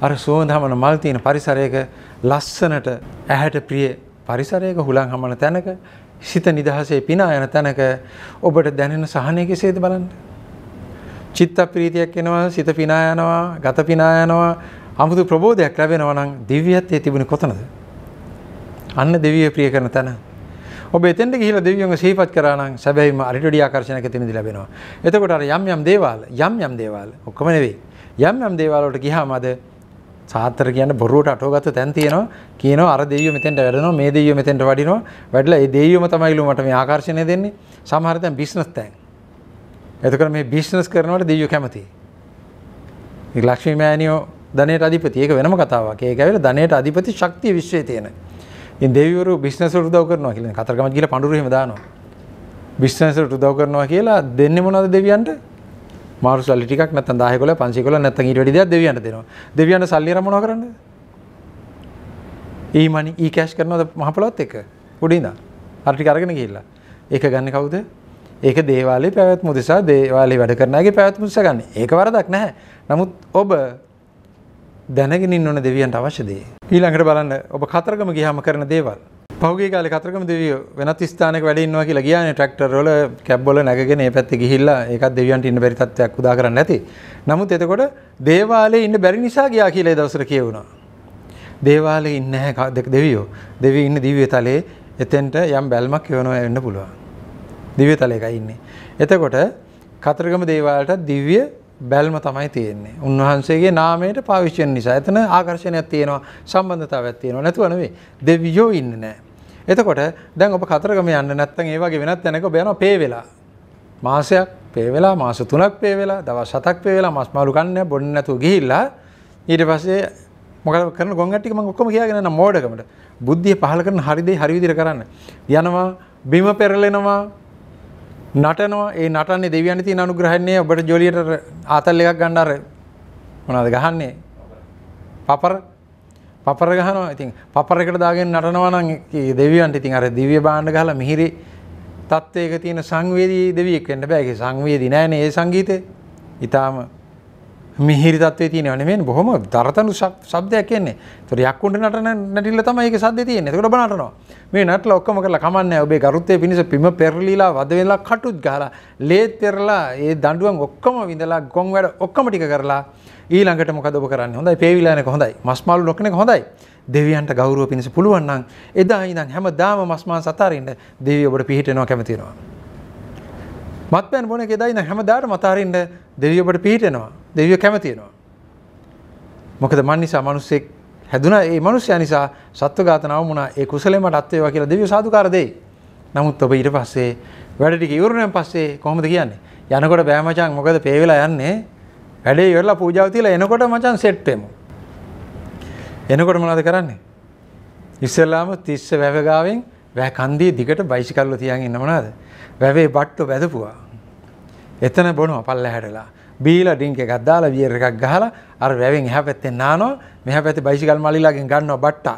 Speaker 1: අර සුවඳ හමන මල් තියෙන පරිසරයක ලස්සනට ඇහැට ප්‍රිය පරිසරයක හුලං හමන තැනක සිත නිදහසේ පිනා යන තැනක ඔබට දැනෙන සහනය කෙසේද බලන්න. චිත්ත ප්‍රීතියක් එනවා සිත පිනා යනවා ගත පිනා යනවා අමුතු ප්‍රබෝධයක් ලැබෙනවා නම් දිව්‍යත්වයේ තිබුණේ කොතනද? අන්න දෙවිය ප්‍රිය කරන තැන. ඔබ එතෙන්ට ගිහිලා දෙවියන්ව සිහිපත් කරා නම් සැබැවින්ම අරිටඩි ආකර්ෂණයක තෙමෙදි ලැබෙනවා. එතකොට අර යම් යම් දේවල් යම් යම් දේවල් ඔක්කොම නෙවෙයි. යම් යම් දේවල් වලට ගියාම අද සාතර කියන බොරුවට අටෝගත තැන් තියෙනවා කියන අර දෙවියෝ මෙතෙන්ට වැඩනවා මේ දෙවියෝ මෙතෙන්ට වඩිනවා වැඩලා ඒ දෙවියෝම තමයිලු මට මේ ආකර්ෂණය දෙන්නේ සමහර තැන් බිස්නස් තැන් එතකොට මේ බිස්නස් කරනවට දෙවියෝ කැමතියි මේ ලක්ෂ්මී මෑණියෝ ධනයට අධිපති ඒක වෙනම කතාවක් ඒක ඇවිල්ලා ධනයට අධිපති ශක්තිය විශ්වයේ තියෙන ඉතින් දෙවිවරු බිස්නස් වලට උදව් කරනවා කියලා කතරගම ගිහලා පඳුරු එහෙම දානවා බිස්නස් වලට උදව් කරනවා කියලා දෙන්නේ මොනවද දෙවියන්ට මාරු සල්ලි ටිකක් නැත්නම් 10 11 500 11 නැත්නම් ඊට වැඩි දෙයක් දෙවියන්ට දෙනවා. දෙවියන්ට සල්ලි අර මොනවා කරන්නද? ඊ මනි ඊ කැෂ් කරනවද මහපොළොත් එක? උඩින් ඉඳන්. අර ටික අරගෙන ගිහිල්ලා. ඒක ගන්න කවුද? ඒක දේවාලේ පැවැත්ම උදෙසා දේවාලේ වැඩ කරන අයගේ පැවැත්ම උදෙසා ගන්න. ඒක වරදක් නැහැ. නමුත් ඔබ දැනගෙන ඉන්න ඕන දෙවියන්ට අවශ්‍ය දේ. ඊළඟට බලන්න ඔබ කතරගම ගියාම කරන දේවල් පහුගේ කාල කතරකම දෙවිය වෙනත් ස්ථානක වැඩ ඉන්නවා කියලා කියන්නේ ට්‍රැක්ටර් වල කැබ් වල නැගගෙන ඒ පැත්තේ ගිහිල්ලා ඒකත් දෙවියන්ට ඉන්න බැරි තත්ත්වයක් උදා කරන්නේ නැති. නමුත් එතකොට දේවාලේ ඉන්න බැරි නිසා ගියා කියලා ඒ දවසට කියවුණා. දේවාලේ ඉන්නේ නැහැ දෙවියෝ. දෙවියෝ ඉන්නේ දිව්‍ය තලයේ. එතෙන්ට යම් බැල්මක් යවනවා වෙන්න පුළුවන්. දිව්‍ය තලයකයි ඉන්නේ. එතකොට කතරගම දේවාලට දිව්‍ය බැල්ම තමයි තියෙන්නේ. උන්වහන්සේගේ නාමයට පාවිච්චි වෙන නිසා එතන ආකර්ෂණයක් තියෙනවා, සම්බන්ධතාවයක් තියෙනවා. නැතුව නෙවෙයි. දෙවියෝ ඉන්නේ නැහැ. එතකොට දැන් ඔබ කතරගම යන්න නැත්තන් ඒවගේ වෙනත් යැනක බයන පේවෙලා මාසයක් පේවෙලා මාස තුනක් පේවෙලා දව සතක් පේවෙලා මස් මාලුකන්න බොන්න නැතු ගිහිල්ලා ඊට පස්සේ මොකද කරන ගොන්ගට්ටික මම ඔක්කොම කියාගෙන මෝඩකමට බුද්ධිය පහල කරන හරි දේ හරි විදිහට කරන්න යනවා බිම පෙරලෙනවා නටනවා ඒ නටන්නේ දෙවියන් තියෙන අනුග්‍රහන්නේ ඔබට ජොලියට ආතල් එකක් ගන්න අර මොනවද ගහන්නේ පපර පපර ගහනවා ඉතින් පපර එකට දාගෙන නටනවනම් දෙවියන්ට ඉතින් අර දිව්‍ය බාණ්ඩ ගහලා මිහිරි තත්ත්වයක තියෙන සංවේදී දෙවියෙක් වෙන්න බෑ. ඒක සංවේදී නෑනේ ඒ සංගීතේ. ඊටාම මිහිරි තත්වේ තියෙනවන මේ බොහොම දරතනු සබ්දයක් කියන්නේ තොර යක්කුන්ට නටන නැටිල්ල තමයි ඒක සද්ද තියෙන්නේ ඒකට බනටනවා මේ නටලා ඔක්කොම කරලා කමන්නේ ඔබේ ගරුත්වය පිණිස පිම පෙරලීලා වද වෙලා කටුත් ගහලා ලේත් පෙරලා ඒ දඬුවම් ඔක්කොම විඳලා ගොන් වැඩ ඔක්කොම ටික කරලා ඊළඟට මොකද ඔබ කරන්නේ හොඳයි පේවිලානක හොඳයි මස් මාළු නොකන එක හොඳයි දෙවියන්ට ගෞරව පිණිස පුළුවන් නම් එදා ඉඳන් හැමදාම මස් මාංශ අතාරින්න දෙවිය ඔබට පිහිටෙනවා කැමති වෙනවා මත්පැන් බොන එක එදා ඉඳන් හැමදාටම අතාරින්න දෙවිය ඔබට පිහිටෙනවා දෙවිය කැමතියෙනවා. මොකද මන් නිසා මනුස්සෙක් හැදුන ඒ මනුස්්‍ය නිසා සත්ව ගාතනාව මුණ ඒ කුසලෙමට අත්වේවා කියලා දෙවිය සාධකාරදේ නමුත් ඔබ ඊට පස්සේ වැඩටික ඉවරණයෙන් පස්සේ කොහොමද කියන්නේ යනකොට බෑමචන් මොකද පේවෙලා යන්නේ වැඩේ ඉවරලා පූජාව තියලා එනකොට මචන් සෙට් වෙමු. එනකොට මොනවද කරන්නේ? ඉස්සෙල්ලාම 30 වැවගාවෙන් වැව කන්දියේ දිගට බයිසිකල්ව තියන් ඉන්න මොනවද? වැවේ බට්ටු වැදපුවා. එතන බොනවා පල්ලහැඩලා. බීල ඩිංක එකක් දාලා වියර් එකක් ගහලා අර වැවෙන් එහා පැත්තෙන් නානවා මෙහා පැත්තේ බයිසිකල් මලිලාගෙන් ගන්නවා බට්ටා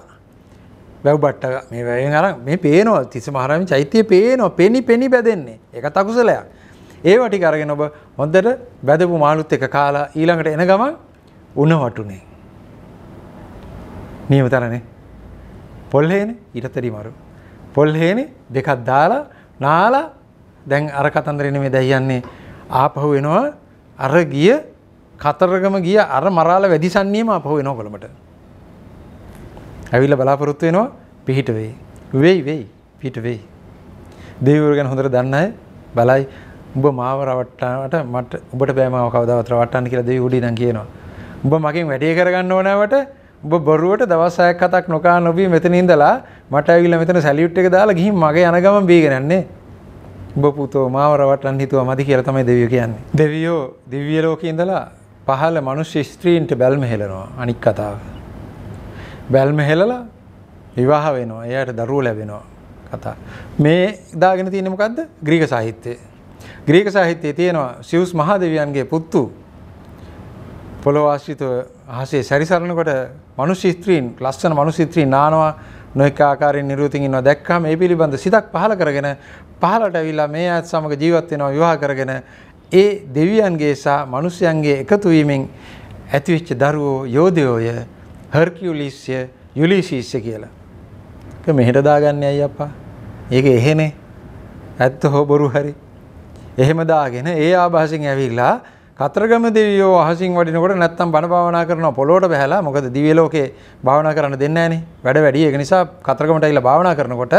Speaker 1: වැව් බට්ට මේ වැයෙන් අර මේ පේනවා තිස්ස මහරමින් චෛත්‍යය පේනවා පෙනි පෙනි බැදෙන්නේ එක තකුසලයක් ඒ වටි අරගෙන ඔබ හොඳට බැදපු මාළුත් එක කාලා ඊළඟට එන ගමන් උන වටුනේ නියම තරනේ පොල්හේනේ ඉරතරි මරු පොල්හේනේ දෙකක් දාලා නාලා දැන් අර කතන්දරේ නෙමෙයි දැන් යන්නේ ආපහු එනවා අර ගිය කතරගම ගිය අර මරාල වැදිසන්නේම අපහු වෙනවා කොළඹට. ඇවිල්ලා බලාපොරොත්තු වෙනවා පිහිට වෙයි. වෙයි වෙයි පිහිට වෙයි. දෙවිවරු ගැන හොඳට දන්න අය බලයි උඹ මාව රවට්ටාට මට උඹට බෑ මාව කවදාවත් රවට්ටන්න කියලා දෙවි උඩින් නම් කියනවා. උඹ මගෙන් වැඩේ කරගන්න ඕනෑවට උඹ බොරුවට දවස් හයක් හතක් නොකා නොබී මෙතන ඉඳලා මට ඇවිල්ලා මෙතන සැලියුට් එක දාලා ගිහින් මගේ යන ගමන් බීගෙන යන්නේ. උඹ පුතෝ මාව රවට්ටන්න හිතුවා මදි කියලා තමයි දෙවියෝ කියන්නේ. දෙවියෝ දිව්‍ය ලෝකේ ඉඳලා පහළ මනුෂ්‍ය ස්ත්‍රීන්ට බැල්ම හෙලනවා අනික් කතාව. බැල්ම හෙලලා විවාහ වෙනවා. එයාට දරුවෝ ලැබෙනවා. කතා. මේ දාගෙන තියෙන්නේ මොකද්ද? ග්‍රීක සාහිත්‍යයේ. ග්‍රීක සාහිත්‍යයේ තියෙනවා සිවුස් මහදේවයන්ගේ පුත්තු පොළොව ආශ්‍රිතව අහසේ සැරිසරනකොට මිනිස් ස්ත්‍රීන් ලස්සන මිනිස් ස්ත්‍රීන් නානවා නොයෙක් ආකාරයෙන් නිරූතින් ඉන්නවා දැක්කම ඒ පිළිබඳ සිතක් පහළ කරගෙන පහළට ඇවිල්ලා මේ ආත් සමග ජීවත් වෙනවා විවාහ කරගෙන ඒ දෙවියන්ගේ සහ මිනිසයන්ගේ එකතු වීමෙන් ඇතිවෙච්ච දරුවෝ යෝධයෝය හර්කියුලිස්ය යුලිසීස්ය කියලා. ඒක මෙහෙට දාගන්නේ අයියා අප්පා. ඒක එහෙනේ. ඇත්ත හෝ බොරු හරි. එහෙම දාගෙන ඒ ආభాසයෙන් ඇවිල්ලා කතරගම දෙවියෝ අහසින් වඩිනකොට නැත්තම් බණ භාවනා කරනවා පොළොවට බහැලා මොකද දිව්‍ය ලෝකේ භාවනා කරන්න දෙන්නේ නැහනේ වැඩ වැඩි ඒක නිසා කතරගමට ඇවිල්ලා භාවනා කරනකොට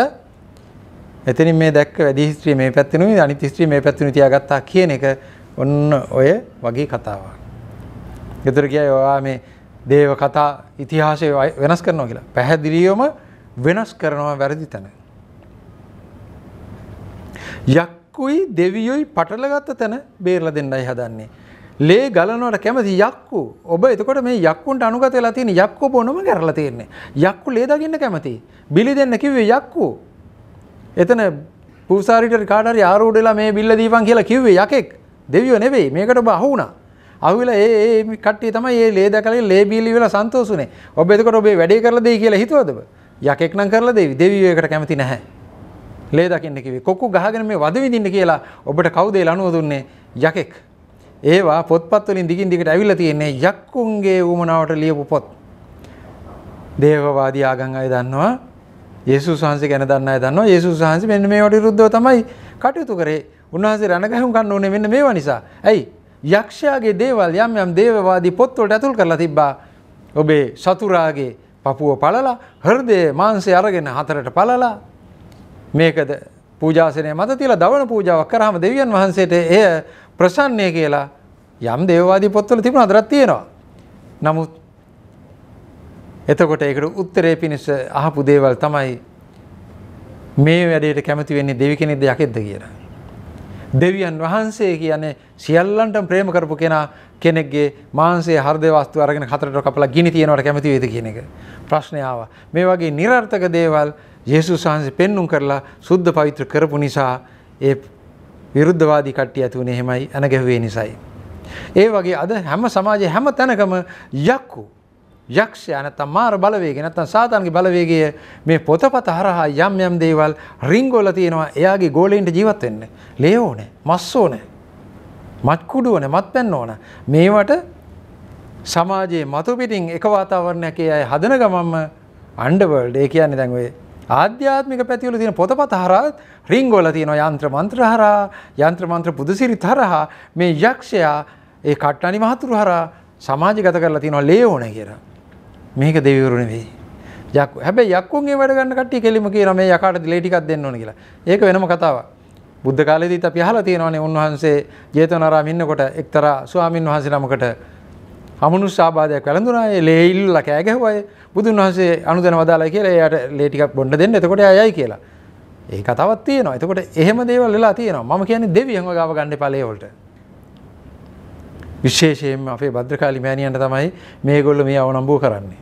Speaker 1: එතනින් මේ දැක්ක වැඩි හිස්ත්‍රිය මේ පැත්තෙනුයි අනිත් හිස්ත්‍රිය මේ පැත්තෙනුයි තියාගත්තා කියන එක ඔන්න ඔය වගේ කතාවක්. ඊතර කියයි ඔයා මේ දේව කතා ඉතිහාසය වෙනස් කරනවා කියලා. පැහැදිලිවම වෙනස් කරනවා වැරදි තැන. යක්කුයි දෙවියොයි පටලගත්ත තැන බේරලා දෙන්නයි හදන්නේ. ලේ ගලනවට කැමති යක්කු ඔබ එතකොට මේ යක්කුන්ට අනුගත වෙලා තියෙන යක්කු බොනම කරලා තියෙන්නේ. යක්කු ලේ දකින්න කැමති. බිලි දෙන්න කිව්වේ යක්කු. එතන පූසාරිට කාට හරි ආරෝඩෙලා මේ බිල්ල දීපන් කියලා කිව්වේ යකෙක්. දෙවියෝ නෙවෙයි. මේකට ඔබ අහු වුණා. අහු වෙලා ඒ ඒ කට්ටිය තමයි මේ ලේ දැකලා ලේ බිලි වෙලා සන්තෝෂුනේ. ඔබ එතකොට ඔබේ වැඩේ කරලා දෙයි කියලා හිතුවද ඔබ? යකෙක් නම් කරලා දෙවි. දෙවියෝ ඒකට කැමති නැහැ. ලේ දකින්න කිව්වේ. කොක්කු ගහගෙන මේ වද විඳින්න කියලා ඔබට කවුද ඒ ලනුව දුන්නේ? යකෙක්. ඒවා පොත්පත් වලින් දිගින් දිගට ඇවිල්ලා තියෙන්නේ යක්කුන්ගේ උමනාවට ලියපු පොත්. දේවවාදී ආගම් අය දන්නවා. යේසුස් වහන්සේ ගැන දන්න අය දන්නවා. යේසුස් වහන්සේ මෙන්න මේවට විරුද්ධව තමයි කටයුතු කරේ. උන්වහන්සේ රණගහුම් ගන්න ඕනේ මෙන්න මේවා නිසා. ඇයි? යක්ෂයාගේ දේවල් යම් යම් දේවවාදී පොත් වලට ඇතුල් කරලා තිබ්බා. ඔබේ සතුරාගේ පපුව පළලා හෘදයේ මාංශය අරගෙන හතරට පළලා මේකද පූජාසනය මත තියලා දවන පූජාවක් කරාම දෙවියන් වහන්සේට එය ප්‍රසන්නය කියලා යම් දේවවාදී පොත්වල තිබුණ අදරත් තියෙනවා. නමුත් එතකොට ඒකට උත්තරේ පිණිස අහපු දේවල් තමයි මේ වැඩේට කැමති වෙන්නේ දෙවි කෙනෙක්ද යකෙද්ද කියලා. දෙවියන් වහන්සේ කියන්නේ සියල්ලන්ට ප්‍රේම කරපු කෙනා කෙනෙක්ගේ මාංශයේ හෘද වස්තු අරගෙන හතරට කපලා ගිනි තියනවට කැමති වේද කියන එක ප්‍රශ්නය ආවා. මේ වගේ નિરර්ථක දේවල් යේසුස් වහන්සේ පෙන්눔 කරලා සුද්ධ පවිත්‍ර කරපු නිසා ඒ විරුද්ධවාදී කට්ටිය ඇති වුණේ එහෙමයි ඇන ගැහුවේ නිසායි. ඒ වගේ අද හැම සමාජයේ හැම තැනකම යක්කු යක්ෂයා නැත්නම් මාර බලවේගය නැත්නම් සාතන්ගේ බලවේගය මේ පොතපත හරහා යම් යම් දේවල් රිංගවල තියෙනවා එයාගේ ගෝලෙන්ට ජීවත් වෙන්න. ලේ ඕනේ, මස් ඕනේ, මත් කුඩු ඕනේ, මත් පැන්න ඕන. මේවට සමාජයේ මතු පිටින් එක වාතාවරණයක් ඒ අය හදන ගමන්ම අන්ඩර්වර්ල්ඩ් ඒ කියන්නේ දැන් ඔය ආධ්‍යාත්මික පැතිවල තියෙන පොතපත හරා රිංගෝල තියෙන යන්ත්‍ර මන්ත්‍ර හරා යන්ත්‍ර මන්ත්‍ර පුදුසිරි තරහා මේ යක්ෂයා ඒ කට්ටනි මහතුරු හරා සමාජගත කරලා තියෙනවා ලේෝන කියලා. මේක දෙවිවරු නෙවෙයි. යක් හැබැයි යක්කුන්ගේ වැඩ ගන්න කට්ටිය කෙලිම කියන මේ යකාට දිලේ ටිකක් දෙන්න ඕන කියලා. ඒක වෙනම කතාවක්. බුද්ධ කාලේදීත් අපි අහලා තියෙනවානේ උන්වහන්සේ ජේතවනාරාම ඉන්නකොට එක්තරා ස්වාමින් වහන්සේ නමකට අමනුෂ්‍ය ආබාධයක් වැළඳුණා. ඒ ලේ ඉල්ලලා කෑ ගැහුවා. බුදුන් වහන්සේ අනුදැන වදාලා කියලා එයාට ලේ ටිකක් බොන්න දෙන්න එතකොට එයා යයි කියලා. ඒ කතාවක් තියෙනවා. එතකොට එහෙම දේවල් වෙලා තියෙනවා. මම කියන්නේ දෙවියන්ව ගාව ගන්න එපා ලේ වලට. විශේෂයෙන්ම අපේ භද්‍රකාලි මෑණියන්ට තමයි මේගොල්ලෝ මේ අවනම්බුව කරන්නේ.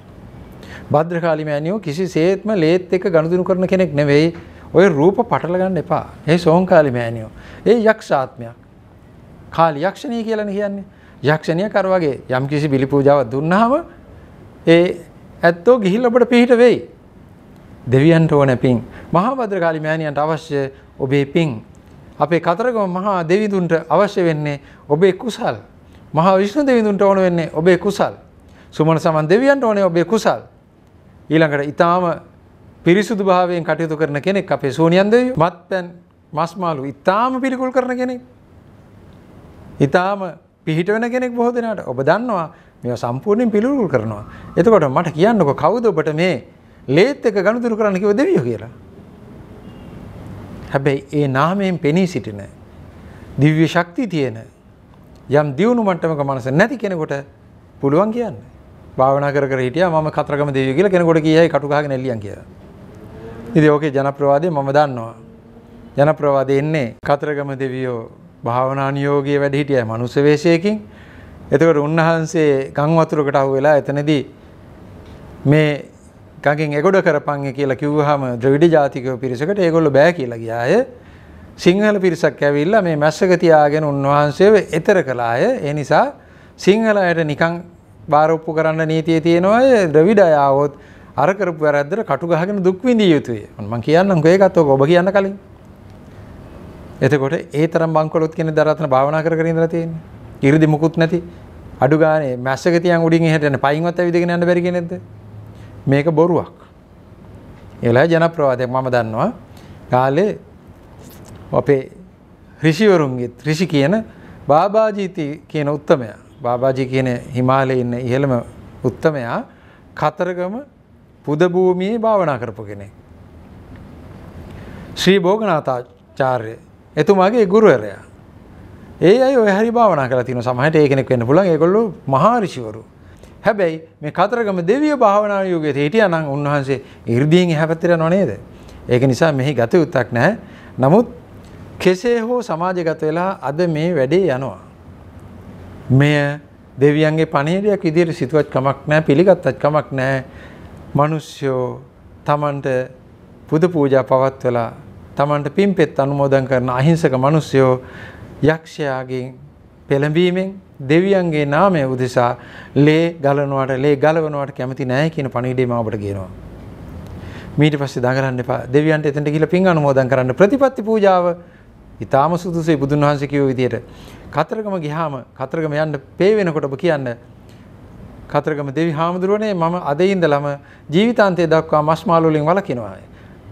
Speaker 1: භද්‍රකාලි මෑණියෝ කිසිසේත්ම ලේත් එක්ක ගනුදෙනු කරන කෙනෙක් නෙවෙයි. ওই රූප පටල ගන්න එපා. ඒ සෝංකාලි මෑණියෝ. ඒ යක්ෂාත්මයක්. කාලි යක්ෂණී කියලානේ කියන්නේ. යක්ෂණිය කර වගේ යම්කිසි බිලි පූජාවක් දුන්නාම ඒ ඇත්තෝ ගිහිල් ඔබට පිහිට වෙයි. දෙවියන්ට ඕන පිං. මහා භද්‍රකාලි මෑණියන්ට අවශ්‍ය ඔබේ පිං. අපේ කතරගම මහා දෙවිඳුන්ට අවශ්‍ය වෙන්නේ ඔබේ කුසල්. මහා විෂ්ණු දෙවිඳුන්ට ඕන වෙන්නේ ඔබේ කුසල්. සුමන සමන් දෙවියන්ට ඕනේ ඔබේ කුසල්. ඊළඟට ඊටාම පිරිසුදු භාවයෙන් කටයුතු කරන කෙනෙක් අපේ සෝනියන් දෙවියෝ. මත්පැන් මස්මාළු ඊටාම පිළිකුල් කරන කෙනෙක්. ඊටාම පිහිට වෙන කෙනෙක් බොහෝ දෙනාට ඔබ දන්නවා මේ සම්පූර්ණයෙන් පිළිකුල් කරනවා. එතකොට මට කියන්නකො කවුද ඔබට මේ ලේත් එක ගනුදෙනු කරන්න කිව්ව දෙවියෝ කියලා. හැබැයි ඒ නාමයෙන් පෙනී සිටින දිව්‍ය ශක්තිය තියෙන යම් දියුණු මට්ටමක මනස නැති කෙනෙකුට පුළුවන් කියන්න. භාවනා කර කර හිටියා මම කතරගම දෙවියෝ කියලා කෙනෙකුට කියයි කටු ගහගෙන එළියන් කියලා. ඉතින් ඕකේ ජනප්‍රවාදය මම දන්නවා. ජනප්‍රවාදය එන්නේ කතරගම දෙවියෝ භාවනා නියෝගයේ වැඩ හිටියයි මනුස්ස වෙශයකින් එතකොට උන්වහන්සේ ගම් වතුරකට අහුවෙලා එතනදී මේ ගඟෙන් එගොඩ කරපන් කියලා කිව්වහම ද්‍රවිඩ ජාතිකයෝ පිරිසකට ඒගොල්ලෝ බෑ කියලා ගියාය. සිංහල පිරිසක් ඇවිල්ලා මේ මැස්සක තියාගෙන උන්වහන්සේව එතර කළාය. ඒ නිසා සිංහල අයට නිකන් බාරොප්පු කරන්න නීතිය තියෙනවා ද්‍රවිඩ අය ආවොත් අර කරපු වැරද්දට කටු ගහගෙන දුක් විඳිය යුතුයි. මම කියන්නම් ඒකත් ඔබ කියන්න කලින්. එතකොට ඒ තරම් බංකොලොත් කියන දරතන භාවනා කර කර ඉඳලා තියෙන්නේ. ඉරිදි මුකුත් නැති අඩු ගානේ මැස්සක තියන් උඩින් එහෙට යන පයින්වත් ඇවිදගෙන යන්න බැරි කෙනෙක්ද? මේක බොරුවක්. ඒලා ජනප්‍රවාදයක් මම දන්නවා. කාලේ අපේ ඍෂිවරුන්ගෙත් ඍෂි කියන බාබාජීති කියන උත්තමයා බාබාජී කියන හිමාලයේ ඉන්න ඉහළම උත්තමයා කතරගම පුද භූමියේ භාවනා කරපු කෙනෙක්. ශ්‍රී භෝගනාථාචාර්ය එතුමාගේ ගුරුවරයා ඒ අයි ඔය හරි භාවනා කරලා තියෙන සමහරට ඒ කෙනෙක් වෙන්න පුළුවන් ඒගොල්ලෝ මහා ඍෂිවරු. හැබැයි මේ කතරගම දෙවිය භාවනා යෝගයේ හිටියා නම් උන්වහන්සේ 이르දීන් එහා පැත්තට යනව නේද? ඒක නිසා මෙහි ගත යුත්තක් නැහැ. නමුත් කෙසේ හෝ සමාජගත වෙලා අද මේ වැඩේ යනවා. මෙය දෙවියන්ගේ පණිවිඩයක් විදිහට සිතුවත් කමක් නැහැ පිළිගත්තත් කමක් නැහැ. මිනිස්සෝ Tamanට පුද පූජා පවත්වලා Tamanට පින්පෙත් අනුමෝදන් කරන අහිංසක මිනිස්සෝ යක්ෂයාගෙන් පෙළඹීමෙන් දෙවියන්ගේ නාමය උදෙසා ලේ ගලනවට ලේ ගලවනවට කැමති නැහැ කියන පණිවිඩය මාවට කියනවා. ඊට පස්සේ දඟලන්න එපා. දෙවියන්ට එතනට ගිහිල්ලා පින් අනුමෝදන් කරන්න ප්‍රතිපත්ති පූජාව ඊටාම සුදුසුයි බුදුන් වහන්සේ කියෝ විදියට. කතරගම ගියාම කතරගම යන්න පේ වෙනකොට ඔබ කියන්න කතරගම දෙවි හාමුදුරුවනේ මම අද ඉඳලම ජීවිතාන්තය දක්වා මස් මාළු වලින් වළකිනවා.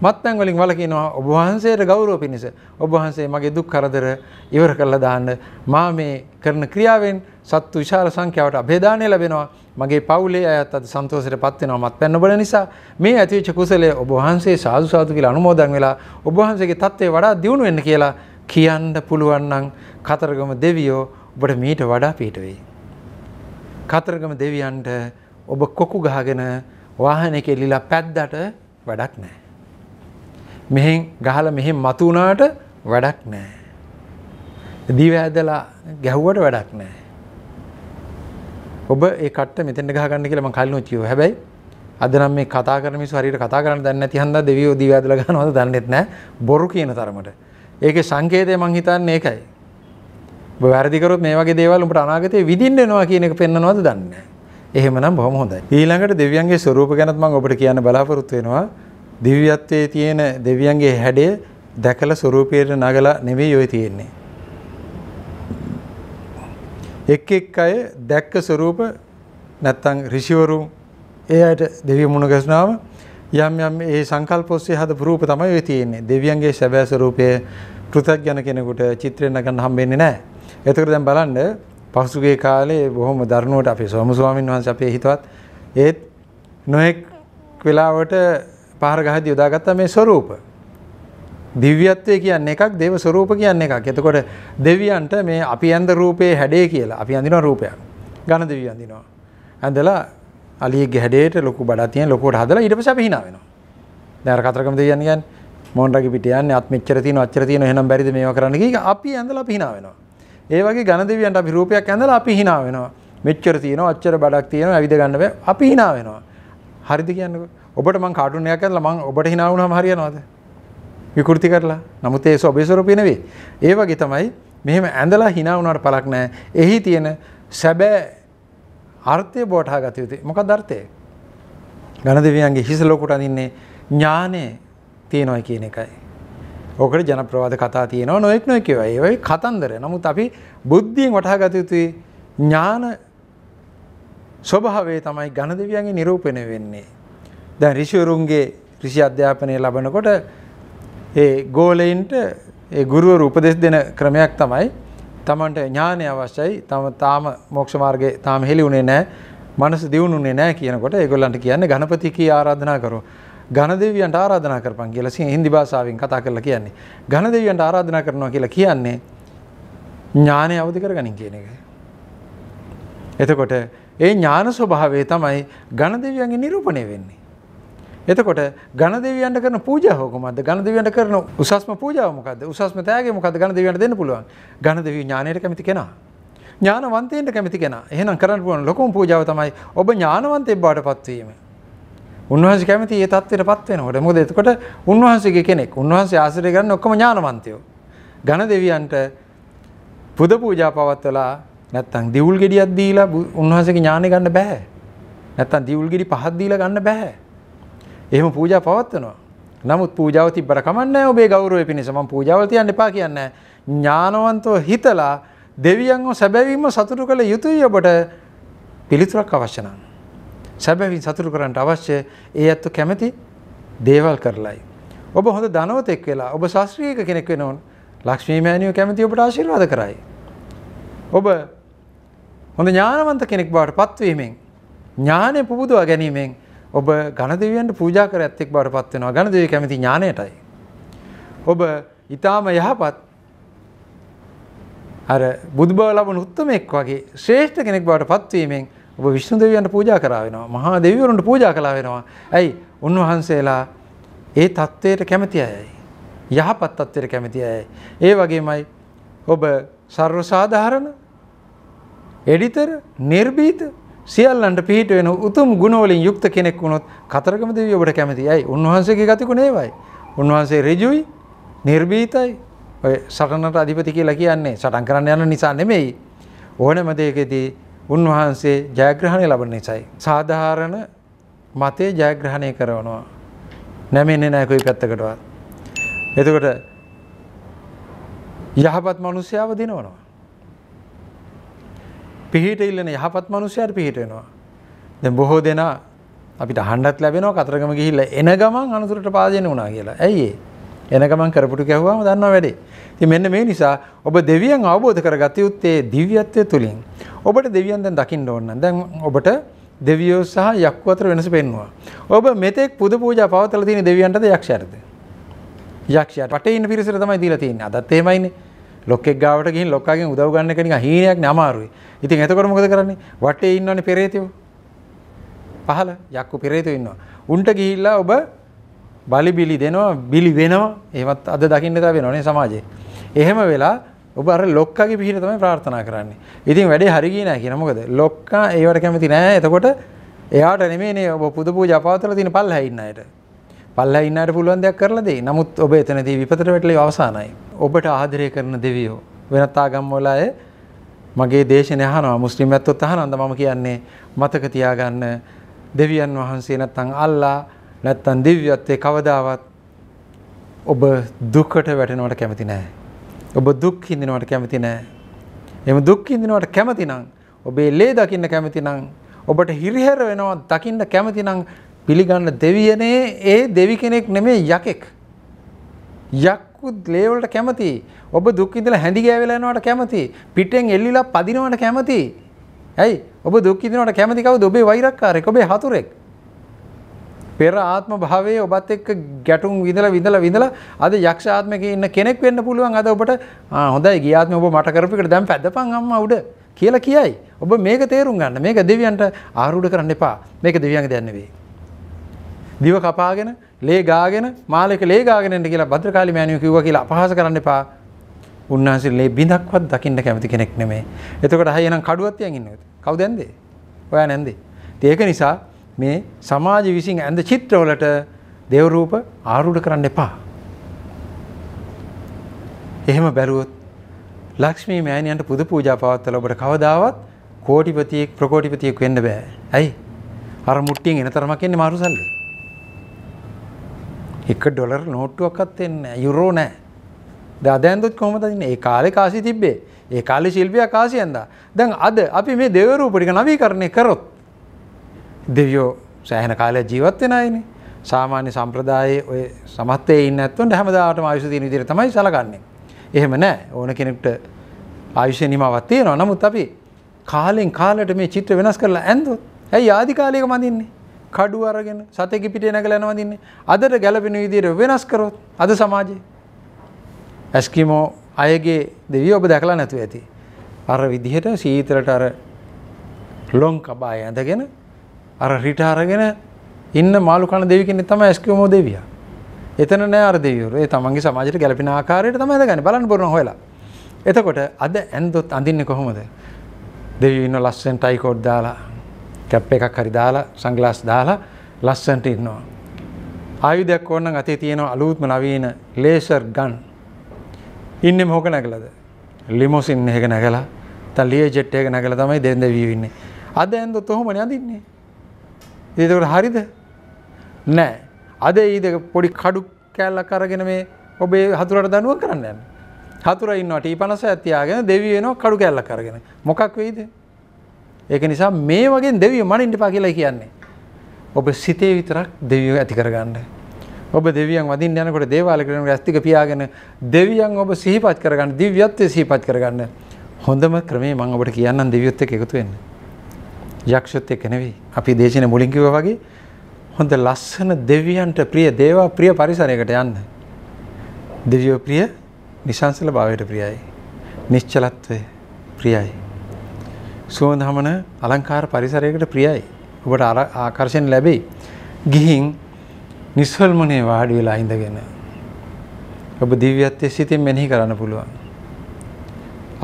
Speaker 1: මත්තැන් වලින් වලකිනවා ඔබ වහන්සේට ගෞරව පිණිස ඔබ වහන්සේ මගේ දුක් කරදර ඉවර කරලා දාන්න මා මේ කරන ක්‍රියාවෙන් සත්තු විශාල සංඛ්‍යාවට අභේදානය ලැබෙනවා මගේ පවුලේ අයත් අද සන්තෝෂයට පත් වෙනවා මත්පැන් නොබල නිසා මේ ඇතිවෙච්ච කුසලය ඔබ වහන්සේ සාදු සාදු කියලා අනුමෝදන් වෙලා ඔබ වහන්සේගේ தත්ත්වය වඩා දියුණු වෙන්න කියලා කියන්න පුළුවන් නම් කතරගම දෙවියෝ ඔබට මීට වඩා පිට වෙයි. කතරගම දෙවියන්ට ඔබ කොකු ගහගෙන වාහනේ කෙලිලා පැද්දට වැඩක් නැහැ. මෙහෙන් ගහල මෙහෙම මතුනාට වැඩක් නෑ. දිව ඇදලා ගැහුවට වැඩක් නෑ. ඔබ ඒකට මෙතෙන් ගහගන්න කියලම කල්න චියෝ හැබැයි අදනම් මේ කතා කරම හරිට කතා කරන්න දන්න තිහන්ද දෙවියෝ දිව ඇදල ගන්නවද දන්නෙත් නෑ බොරු කියන තරමට. ඒක සංකේතය මං හිතන්න ඒකයි. වැරදිකරොත් මේ වගේ දේවල් උඹට අනාගතේ විඳින්න එනවා කියන එක පෙන්වනවද දන්නේ නැහැ. එහෙමනම් බොහොම හොඳයි. ඊළඟට දෙවියන්ගේ ස්වරූප ගැනත් මම ඔබට කියන්න බලාපොරොත්තු වෙනවා. දිව්‍යත්වයේ තියෙන දෙවියන්ගේ හැඩය දැකලා ස්වරූපයට නගලා නෙවෙයි ඔය තියෙන්නේ. එක් එක් අය දැක්ක ස්වරූප නැත්තම් ඍෂිවරුන් ඒ අයට දෙවිය මුණ ගැසුනාම යම් යම් ඒ සංකල්ප ඔස්සේ හදපු රූප තමයි ඔය තියෙන්නේ. දෙවියන්ගේ සැබෑ ස්වරූපය පෘථග්ජන කෙනෙකුට චිත්‍රය නගන්න හම්බෙන්නේ නැහැ. එතකොට දැන් බලන්න පසුගිය කාලේ බොහොම දරුණුවට අපේ සෝම ස්වාමීන් වහන්සේ අපේ හිතවත් ඒත් නොඑක් වෙලාවට පහර ගහදී යොදාගත්ත මේ ස්වરૂප. දිව්‍යත්වය කියන්නේ එකක් දේව ස්වરૂප කියන්නේ එකක්. එතකොට දෙවියන්ට මේ අපි ඇඳ රූපේ හැඩේ කියලා අපි අඳිනවා රූපයක්. ඝන දෙවියන් අඳිනවා. ඇඳලා අලියෙක්ගේ හැඩේට ලොකු බඩක් තියෙන ලොකුවට හදලා ඊට පස්සේ අපි hina වෙනවා. දැන් අර කතරගම දෙවියන් කියන්නේ මොන්රගේ පිට යන්නේ අත් මෙච්චර තියෙනවා අච්චර තියෙනවා එහෙනම් බැරිද මේවා කරන්න කිය අපි ඇඳලා අපි hina වෙනවා. ඒ වගේ ඝන දෙවියන්ට අපි රූපයක් ඇඳලා අපි hina වෙනවා. මෙච්චර තියෙනවා අච්චර බඩක් තියෙනවා ඇවිද ගන්න බෑ අපි hina වෙනවා. හරිද කියන්නකෝ? ඔබට මං කාටුනයක් ඇල්ල මං ඔබට හිනාවුණා හරියනවාද විකෘති කරලා නමුත් ඒ සොබේසරූපිනවේ ඒ වගේ තමයි මෙහෙම ඇඳලා හිනාවුණට පලක් නෑ එහි තියෙන සැබෑ අර්ථය බෝටහා ගත යුතු මොක ධර්ථය ගණදවියන්ගේ හිස ලොකුට අඳන්නේ ඥානය තියෙනොයි කියන එකයි. ඕකට ජනප්‍රවාද කතා තියෙනවා නොයෙක් නොයකවයි ඔයි කතන්දර නමුත් අපි බුද්ධියෙන් වටහා ගතයුතුයි ඥාන ස්වභාවේ තමයි ගණ දෙවියන්ගේ නිරූපණය වෙන්නේ. දැන් ඍෂිවරුන්ගේ ඍෂි අධ්‍යාපනය ලබනකොට ඒ ගෝලයින්ට ඒ ගුරුවරු උපදෙස් දෙන ක්‍රමයක් තමයි තමන්ට ඥානය අවශ්‍යයි. තම තාම මොක්ෂ මාර්ගේ තාම හෙළිුනේ නැහැ. මනස දියුණුනේ නැහැ කියනකොට ඒගොල්ලන්ට කියන්නේ ගණපති කී ආරාධනා කරෝ. ගණදෙවියන්ට ආරාධනා කරපන් කියලා සිංහ හින්දි භාෂාවෙන් කතා කරලා කියන්නේ. ගණදෙවියන්ට ආරාධනා කරනවා කියලා කියන්නේ ඥානය අවදි කරගනින් කියන එක. එතකොට ඒ ඥාන ස්වභාවය තමයි ගණදෙවියන්ගේ නිරූපණය වෙන්නේ. එතකොට ගණ දෙවියන්ට කරන පූජාව කොහොමද? ගණ දෙවියන්ට කරන උසස්ම පූජාව මොකද්ද? උසස්ම ත්‍යාගය මොකද්ද? ගණ දෙවියන්ට දෙන්න පුළුවන්. ගණ දෙවියෝ ඥාණයට කැමති කෙනා. ඥානවන්තයන්ට කැමති කෙනා. එහෙනම් කරන්න පුළුවන් ලොකුම පූජාව තමයි ඔබ ඥානවන්තයෙක් බවට පත්වීම. උන්වහන්සේ කැමති ඒ தත්ත්වයටපත් වෙනකොට මොකද එතකොට උන්වහන්සේගේ කෙනෙක් උන්වහන්සේ ආශ්‍රය කරන ඔක්කොම ඥානවන්තයෝ ඝන දෙවියන්ට පුද පූජා පවත්වලා නැත්තම් දිවුල් ගෙඩියක් දීලා උන්වහන්සේගේ ඥානෙ ගන්න බෑ නැත්තම් දිවුල් ගෙඩි පහක් දීලා ගන්න බෑ එහෙම පූජා පවත්වනවා. නමුත් පූජාව තිබ්බට කමන්නේ ඔබේ ගෞරවය පිණිස මම පූජාවල් තියන්න එපා කියන්නේ ඥානවන්තව හිතලා දෙවියන්ව සැබැවින්ම සතුටු කළ යුතුයි ඔබට පිළිතුරක් අවශ්‍ය නම්. සැබැවින් සතුටු කරන්න අවශ්‍ය ඒ ඇත්ත කැමති දේවල් කරලයි. ඔබ හොඳ ධනවතෙක් වෙලා ඔබ ශාස්ත්‍රීය කෙනෙක් වෙනවන් ලක්ෂ්මී මෑණියෝ කැමති ඔබට ආශිර්වාද කරයි. ඔබ හොඳ ඥානවන්ත කෙනෙක් බවට පත්වීමෙන් ඥානය පුබුදුවා ගැනීමෙන් ඔබ ගණදවියන්ට පූජා කර ඇත්තෙක් බවට පත්වෙනවා ගණදව කැමති ඥානයටයි. ඔබ ඉතාම යහපත් අර බුදුබව ලබන උත්තමෙක් වගේ ශ්‍රේෂ්ඨ කෙනෙක් බවට පත්වීමෙන් ඔබ විශ්ණු දෙවියන්ට පූජා කරාවෙනවා මහා දෙවිවරුන්ට පූජා කලා වෙනවා ඇයි උන්වහන්සේලා ඒ තත්ත්වයට කැමති අයයි. යහපත් තත්ත්වයට කැමති අයයි. ඒ වගේමයි ඔබ සර්ව සාධාරණ එඩිතර නිර්බීත සියල්ලන්ට පිහිට වෙන උතුම් ගුණවලින් යුක්ත කෙනෙක් වුණොත් කතරගම දෙවියෝ ඔබට කැමතියි. අයි උන්වහන්සේගේ ගතිගුණ ඒවයි. උන්වහන්සේ ඍජුයි, නිර්භීතයි. ඔය සටනට අධිපති කියලා කියන්නේ සටන් කරන්න යන නිසා නෙමෙයි. ඕනෑම දෙයකදී උන්වහන්සේ ජයග්‍රහණය ලබන නිසායි. සාධාරණ මතේ ජයග්‍රහණය කරනවා. නැමෙන්නේ නැහැ કોઈ පැත්තකටවත්. එතකොට යහපත් මිනිස්යාව දිනවනවා. පිහිට ඉල්ලන යහපත් මනුස්සයට පිහිට වෙනවා. දැන් බොහෝ දෙනා අපිට අහන්නත් ලැබෙනවා කතරගම ගිහිල්ලා එන ගමන් අනුතරට පාදෙන වුණා කියලා. ඇයි එන ගමන් කරපුට ගැහුවාම දන්නවා වැඩේ. ඉතින් මෙන්න මේ නිසා ඔබ දෙවියන් අවබෝධ කරගත යුත්තේ දිව්‍යත්වය තුලින්. ඔබට දෙවියන් දැන් දකින්න ඕන නම් දැන් ඔබට දෙවියෝ සහ යක්කු අතර වෙනස පෙන්වුවා. ඔබ මෙතෙක් පුද පූජා පවත්ලා තියෙන දෙවියන්ටද යක්ෂයටද? යක්ෂයාට පටේ ඉන්න පිරිසට තමයි දීලා තියෙන්නේ. අදත් එහෙමයිනේ. ලොක්ෙක් ගාවට ගිහින් ලොක්කාගෙන් උදව් ගන්න එක නිකන් හීනයක් නේ අමාරුයි. ඉතින් එතකොට මොකද කරන්නේ? වටේ ඉන්නවනේ පෙරේතයෝ. පහල යක්කු පෙරේතයෝ ඉන්නවා. උන්ට ගිහිල්ලා ඔබ බලි බිලි දෙනවා, බිලි වෙනවා. එහෙමත් අද දකින්න දා වෙනවනේ සමාජයේ. එහෙම වෙලා ඔබ අර ලොක්කාගේ පිහිට තමයි ප්‍රාර්ථනා කරන්නේ. ඉතින් වැඩේ හරි ගියේ නැහැ කියන මොකද? ලොක්කා ඒවට කැමති නැහැ. එතකොට එයාට නෙමෙයිනේ ඔබ පුදු පූජා පවත්වලා තියෙන පල්ලහැ ඉන්න අයට. පල්ල ඉන්නට පුළුවන් දෙයක් කරලදී නමුත් ඔබ එතනදී විපතට වැටලි අවසානයි. ඔබට ආදරය කරන දෙවියෝ. වෙනත් ආගම්වල අය මගේ දේශනය අහනවා මුස්ලිම් ඇත්තොත් අහනවද මම කියන්නේ මතක තියාගන්න දෙවියන් වහන්සේ නැත්තම් අල්ලා නැත්තම් දිව්‍යත්වයේ කවදාවත් ඔබ දුකට වැටෙනවට කැමති නැහැ. ඔබ දුක් හිඳිනවට කැමති නැහැ. එම දුක් හිඳිනවට කැමති නම් ඔබේ ලේ දකින්න කැමති නම් ඔබට හිරිහැර වෙනවා දකින්න කැමති නම් පිළිගන්න දෙවියනේ ඒ දෙවි කෙනෙක් නෙමේ යකෙක්. යක්කු ලේවලට කැමති. ඔබ දුක් ඉඳලා හැඳි ගෑවිලා යනවට කැමති. පිටෙන් එල්ලිලා පදිනවට කැමති. ඇයි? ඔබ දුක් ඉඳිනවට කැමති කවුද? ඔබේ වෛරක්කාරයෙක්, ඔබේ හතුරෙක්. පෙර ආත්ම භාවයේ ඔබත් එක්ක ගැටුම් විඳලා විඳලා විඳලා අද යක්ෂ ආත්මයක ඉන්න කෙනෙක් වෙන්න පුළුවන් අද ඔබට හොඳයි ගිය ආත්මේ ඔබ මට කරපු එකට දැන් පැද්දපන් අම්මා උඩ කියලා කියයි. ඔබ මේක තේරුම් ගන්න. මේක දෙවියන්ට ආරූඪ කරන්න එපා. මේක දෙවියන්ගේ දෙයක් නෙවෙයි. දිව කපාගෙන ලේ ගාගෙන මාලක ලේ ගාගෙනට කියලා භද්‍රකාලි මෑණියෝ කිව්වා කියලා අපහාස කරන්න එපා. උන්වහන්සේ ලේ බිඳක්වත් දකින්න කැමති කෙනෙක් නෙමෙයි. එතකොට හයි එනම් කඩුවක් තියන් ඉන්නවද? කවුද ඇන්දේ? ඔයා නැන්දේ. ඉතින් ඒක නිසා මේ සමාජ විසින් ඇඳ චිත්‍රවලට දේව රූප ආරූඪ කරන්න එපා. එහෙම බැරුවොත් ලක්ෂ්මී මෑණියන්ට පුද පූජා පවත්වලා ඔබට කවදාවත් කෝටිපතියෙක් ප්‍රකෝටිපතියෙක් වෙන්න බෑ. ඇයි? අර මුට්ටියෙන් එන තරමක් එන්නේ මාරු සල්ලි. එක ඩොලර් නෝට්ටුවක්කත් එන්න යුරෝ නෑ දදෑන්දුත් කොමද තින්න ඒ කාලෙ කාසි තිබ්බේ ඒ කාලි ශිල්පිය කාසියන්ද දැන් අද අපි මේ දෙවරූපටික නවී කරණය කරොත් දෙවියෝ සෑහෙන කාලය ජීවත්වෙනයින සාමාන්‍ය සම්ප්‍රදායේ ඔය සමත්තේ ඉන්නත්වන්ට හැමදාටම ආයුෂ තියන විදිර තමයි සලගන්නේ එහෙම නෑ ඕන කෙනෙක්ට ආයුෂය නිමවත්තිය නො නමුත් අපි කාලෙන් කාලට මේ චිත්‍ර වෙනස් කරලා ඇන්දොත් ඇයි ආධිකාලයක මඳන්නේ කඩු අරගෙන සතෙක් පිටේ නැගලා යනවා දින්නේ. අදට ගැළපෙන විදිහට වෙනස් කරොත් අද සමාජයේ ඇස්කිමෝ අයගේ දෙවියෝ ඔබ දැකලා නැතුව ඇති. අර විදිහට සීතලට අර ලොන් කබාය ඇඳගෙන අර රිට අරගෙන ඉන්න මාළු කන දෙවි කෙනෙක් තමයි ඇස්කිමෝ දෙවියා. එතන නෑ අර දෙවියෝ. ඒ තමන්ගේ සමාජයට ගැළපෙන ආකාරයට තමයි හදගන්නේ. බලන්න බොරන හොයලා. එතකොට අද ඇන්දොත් අඳින්නේ කොහොමද? දෙවියෝ ඉන්න ලස්සෙන් ටයිකෝඩ් දාලා කැප් එකක් හරි දාලා සංගලාස් දාලා ලස්සන්ට ඉන්නවා. ආයුධයක් ඕනනම් අතේ තියෙන අලුත්ම නවීන ලේසර් ගන්. ඉන්නේ මොක නැගලද? ලිමොසින් එකක නැගලා, තන් ලිය ජෙට් එකක නැගලා තමයි දෙන් දෙවියෝ ඉන්නේ. අද ඇන්දොත් ඔහොමනේ අඳින්නේ. ඒක හරිද? නෑ. අද ඊදක පොඩි කඩු කෑල්ලක් අරගෙන මේ ඔබේ හතුරට දනුවක් කරන්න යන්න. හතුර ඉන්නවා ටී 50 තියාගෙන දෙවියෝ එනවා කඩු කෑල්ලක් අරගෙන. මොකක් වෙයිද? ඒක නිසා මේ වගේ දෙවිය මනින්ටපා කියලා කියන්නේ. ඔබ සිතේ විතරක් දෙවියෝ ඇති කරගන්න. ඔබ දෙවියන් වදින්න යනකොට දේවාල කරන ඇස්තික පියාගෙන දෙවියන් ඔබ සිහිපත් කරගන්න දිව්‍යත්වය සිහිපත් කරගන්න. හොඳම ක්‍රමේ මම ඔබට කියන්නම් දෙවියොත් එක්ක එකතු වෙන්න. යක්ෂයොත් එක්ක නෙවෙයි. අපි දේශනේ මුලින් කිව්වා වගේ හොඳ ලස්සන දෙවියන්ට ප්‍රිය දේවා ප්‍රිය පරිසරයකට යන්න. දෙවියෝ ප්‍රිය නිසංසල භාවයට ප්‍රියයි. නිශ්චලත්වය ප්‍රියයි. සුවඳ හමන අලංකාර පරිසරයකට ප්‍රියයි. ඔබට ආකර්ෂණ ලැබෙයි. ගිහින් නිස්වල්මනේ වාඩි වෙලා ඉඳගෙන ඔබ දිව්‍යත්වයේ සිතින් මෙනෙහි කරන්න පුළුවන්.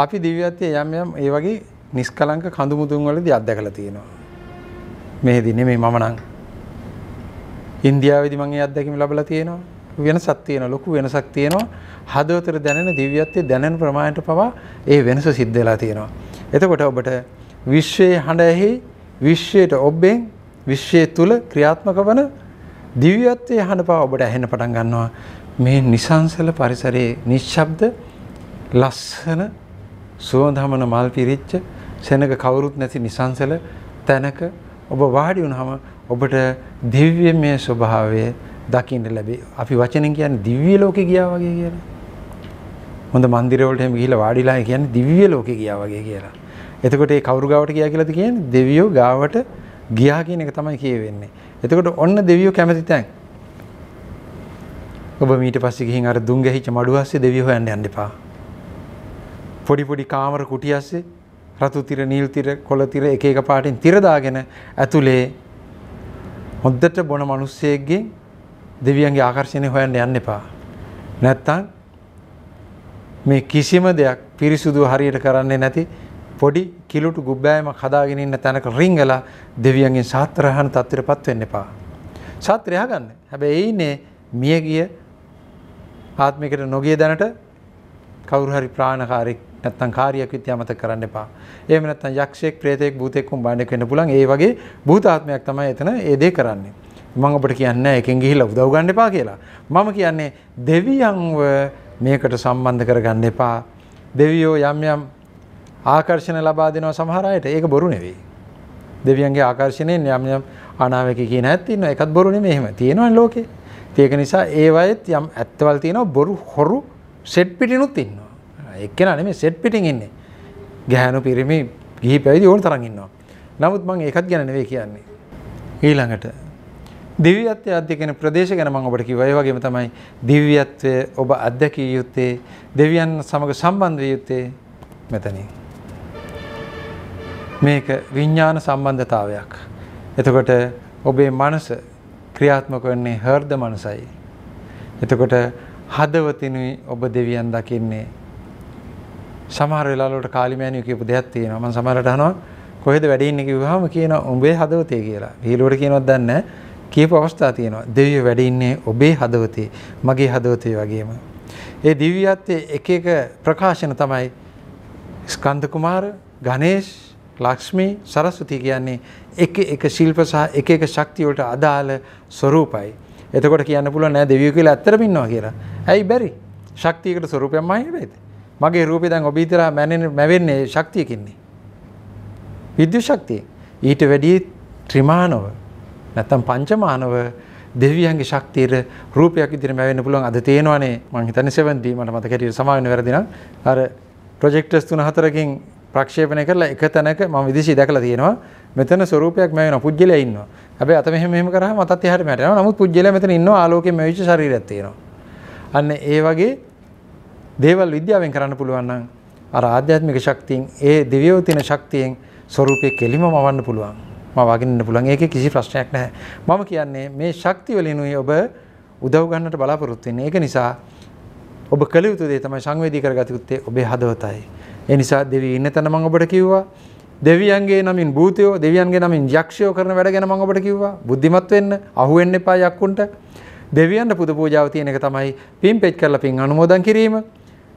Speaker 1: අපි දිව්‍යත්වයේ යම් යම් ඒ වගේ නිස්කලංක කඳු මුදුන් වලදී අත්දැකලා තියෙනවා. මෙහෙදි නෙමෙයි මම නම් ඉන්දියාවේදී මම ඒ අත්දැකීම ලැබලා තියෙනවා. වෙනසක් තියෙනවා ලොකු වෙනසක් තියෙනවා. හදවතට දැනෙන දිව්‍යත්වයේ දැනෙන ප්‍රමාණයට පවා ඒ වෙනස සිද්ධ වෙලා තියෙනවා. එතකොට ඔබට විශ්වයේ හඬ ඇහි විශ්වයට ඔබෙන් විශ්වය තුල ක්‍රියාත්මක වන දිව්‍යත්වයේ හඬ පවා ඔබට ඇහෙන්න පටන් ගන්නවා. මේ නිසංසල පරිසරයේ නිශ්ශබ්ද ලස්සන සුවඳහමන මල් පිරිච්ච සෙනඟ කවුරුත් නැති නිසංසල තැනක ඔබ වාඩි වුණාම ඔබට දිව්‍යමය ස්වභාවය දකින්න ලැබේ. අපි වචනෙන් කියන්නේ දිව්‍ය ලෝකෙ ගියා වගේ කියලා. හොඳ મંદિર වලට එහෙම ගිහිල්ලා වාඩිලා කියන්නේ දිව්‍ය ලෝකෙ ගියා වගේ කියලා. එතකොට ඒ කවුරු ගාවට ගියා කියලාද කියන්නේ දෙවියෝ ගාවට ගියා කියන එක තමයි කියවෙන්නේ. එතකොට ඔන්න දෙවියෝ කැමති තැන්. ඔබ මීට පස්සේ ගිහින් අර දුම් ගැහිච්ච මඩුව ඇස්සේ දෙවියෝ හොයන්න යන්න එපා. පොඩි පොඩි කාමර කුටි ඇස්සේ රතු තිර නිල් තිර කොළ තිර එක එක පාටින් තිර දාගෙන ඇතුලේ හොද්දට බොන මිනිස්සෙක්ගේ දෙවියන්ගේ ආකර්ෂණය හොයන්න යන්න එපා. නැත්තම් මේ කිසිම දෙයක් පිරිසුදු හරියට කරන්නේ නැති පොඩි කිලුට ගුබ්බෑමක් හදාගෙන ඉන්න තැනක රිංගලා දෙවියන්ගෙන් සාත්‍රහන තත්ත්වයටපත් වෙන්න එපා. සාත්‍රය අහගන්න. හැබැයි ඒ ඉන්නේ මියගිය ආත්මිකට නොගිය දැනට කවුරු හරි ප්‍රාණකාරී නැත්තම් කාර්යයක් විත් යමතක කරන්න එපා. එහෙම නැත්තම් යක්ෂයෙක්, ප්‍රේතයෙක්, භූතයෙක් වුන් බණ්ඩෙක් වෙන්න පුළුවන්. ඒ වගේ භූතාත්මයක් තමයි එතන ඒ දේ කරන්නේ. මම ඔබට කියන්නේ එකෙන් ගිහිල්ලා උදව් ගන්න එපා කියලා. මම කියන්නේ දෙවියන්ව මේකට සම්බන්ධ කරගන්න එපා. දෙවියෝ යම් යම් ආකර්ෂණ ලබා දෙනවා සමහර අයට. ඒක බොරු නෙවෙයි. දෙවියන්ගේ ආකර්ෂණයෙන් යම් යම් ආනාවක කියන ඇත්ත ඉන්නවා. ඒකත් බොරු නෙමෙයි. එහෙම තියෙනවනේ ලෝකේ. ඒක නිසා ඒ වයත් යම් ඇත්තවල් තියෙනවා බොරු හොරු සෙට් පිටිනුත් ඉන්නවා. එක්කෙනා නෙමෙයි සෙට් පිටින් ඉන්නේ. ගැහණු පිරිමි ගිහි පැවිදි ඕන තරම් ඉන්නවා. නමුත් මම ඒකත් ගැන නෙවෙයි කියන්නේ. ඊළඟට දිව්‍යත්වය අධ්‍යයන ප්‍රදේශ ගැන මම ඔබට කිව්වා. ඒ වගේම තමයි දිව්‍යත්වය ඔබ අධ්‍යක්ෂ යුත්තේ දෙවියන් සමග සම්බන්ධ විය යුත්තේ මෙතනින්. මේක විඤ්ඥාන සම්බන්ධතාවයක්. එතකොට ඔබේ මනස ක්‍රියාත්මක වෙන්නේ හර්ද මනසයි. එතකොට හදවතිනුයි ඔබ දෙවියන් දකින්නේ. සමහර වෙලාවලට කාලිමෑණියෝ කියපු දෙයක් තියෙනවා. මම සමහරට අහනවා කොහෙද වැඩ ඉන්නේ කිව්වහම කියනවා උඹේ හදවතේ කියලා. විහිළුවට කියනවත් දන්නේ කියපු අවස්ථා තියෙනවා. දෙවියෝ වැඩ ඉන්නේ ඔබේ හදවතේ, මගේ හදවතේ වගේම. ඒ දිව්‍යත්වයේ එක එක ප්‍රකාශන තමයි ස්කන්ධ කුමාර, ගණේෂ්, ලක්ෂ්මී සරස්වති කියන්නේ එක එක ශිල්ප සහ එක එක ශක්තිය වලට අදාළ ස්වરૂපයි. එතකොට කියන්න පුළුවන් නෑ දෙවියෝ කියලා ඇත්තටම ඉන්නවා කියලා. ඇයි බැරි? ශක්තියකට ස්වરૂපයක්මයි නේද? මගේ රූපේ දැන් ඔබ ඉදලා මැවෙන්නේ ශක්තියකින්නේ. විද්‍යුත් ශක්තිය. ඊට වැඩි ත්‍රිමානව නැත්තම් පංචමානව දෙවියන්ගේ ශක්තියේ රූපයක් ඉදිරියට මැවෙන්න පුළුවන් අද තේනවනේ මං හිතන්නේ 7D මට මතක හැටියට සමාවෙන්න වැරදි නම් අර ප්‍රොජෙක්ටර්ස් 3 4කින් ප්‍රක්ෂේපණය කරලා එක තැනක මම විදිශි දැකලා තියෙනවා මෙතන ස්වරූපයක් මේ වෙනවා පුජ්‍යලයා ඉන්නවා හැබැයි අත මෙහෙම මෙහෙම කරාම අතත් එහාට මෙහාට යනවා නමුත් පුජ්‍යලයා මෙතන ඉන්නවා ආලෝකයෙන් මෙවිච්ච ශරීරයක් තියෙනවා අන්න ඒ වගේ දේවල් විද්‍යාවෙන් කරන්න පුළුවන් නම් අර ආධ්‍යාත්මික ශක්තියෙන් ඒ දිව්‍යෝ තියෙන ශක්තියෙන් ස්වરૂපයේ කෙලිම මවන්න පුළුවන් මවාගෙන ඉන්න පුළුවන් ඒකේ කිසි ප්‍රශ්නයක් නැහැ මම කියන්නේ මේ ශක්ති වලිනුයි ඔබ උදව් ගන්නට බලාපොරොත්තු වෙන්නේ ඒක නිසා ඔබ කළ යුතු දේ තමයි සංවේදී කරගත යුත්තේ ඔබේ හදවතයි ඒ නිසා දෙවි ඉන්න තැන මම ඔබට කිව්වා. දෙවියන්ගේ නමින් භූතයෝ, දෙවියන්ගේ නමින් යක්ෂයෝ කරන වැඩ ගැන මම ඔබට කිව්වා. බුද්ධිමත් වෙන්න, අහු වෙන්න එපා යක්කුන්ට. දෙවියන්ට පුද පූජාව තියෙන එක තමයි පින් පෙච් කරලා පින් අනුමෝදන් කිරීම.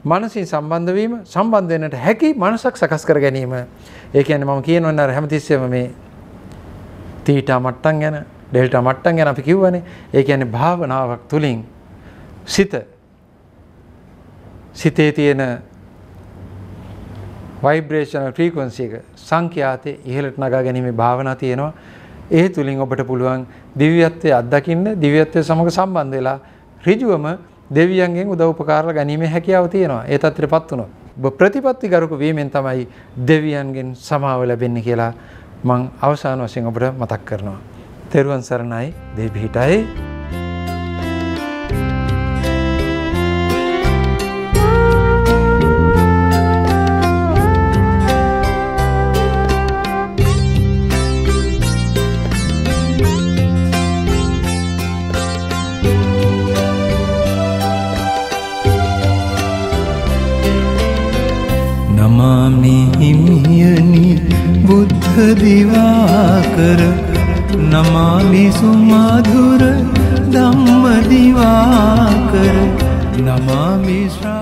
Speaker 1: මනසින් සම්බන්ධ වීම, සම්බන්ධ වෙන්නට හැකි මනසක් සකස් කර ගැනීම. ඒ කියන්නේ මම කියනවනේ අර හැමතිස්සෙම මේ තීටා මට්ටම් ගැන, ඩෙල්ටා මට්ටම් ගැන අපි කිව්වනේ. ඒ කියන්නේ භාවනාවක් තුලින් සිත සිතේ තියෙන ভাইබ්‍රේෂනල් ෆ්‍රීකවන්සි එක සංඛ්‍යාතේ ඉහළට නගා ගැනීමේ භාවනා තියෙනවා. ඒ තුලින් ඔබට පුළුවන් දිව්‍යත්වයේ අත්දකින්න දිව්‍යත්වයේ සමග සම්බන්ධ වෙලා ඍජුවම දෙවියන්ගෙන් උදව් උපකාර ගැනීමේ හැකියාව තියෙනවා. ඒ තත්ත්වෙටපත් වුණොත්. ඔබ ප්‍රතිපත්තිගරුක වීමෙන් තමයි දෙවියන්ගෙන් සමාව ලැබෙන්නේ කියලා මං අවසාන වශයෙන් ඔබට මතක් කරනවා. තෙරුවන් සරණයි දෙවිහිටයි दिवाकर सुमधुर सुमधुरम दिवाकर श्रा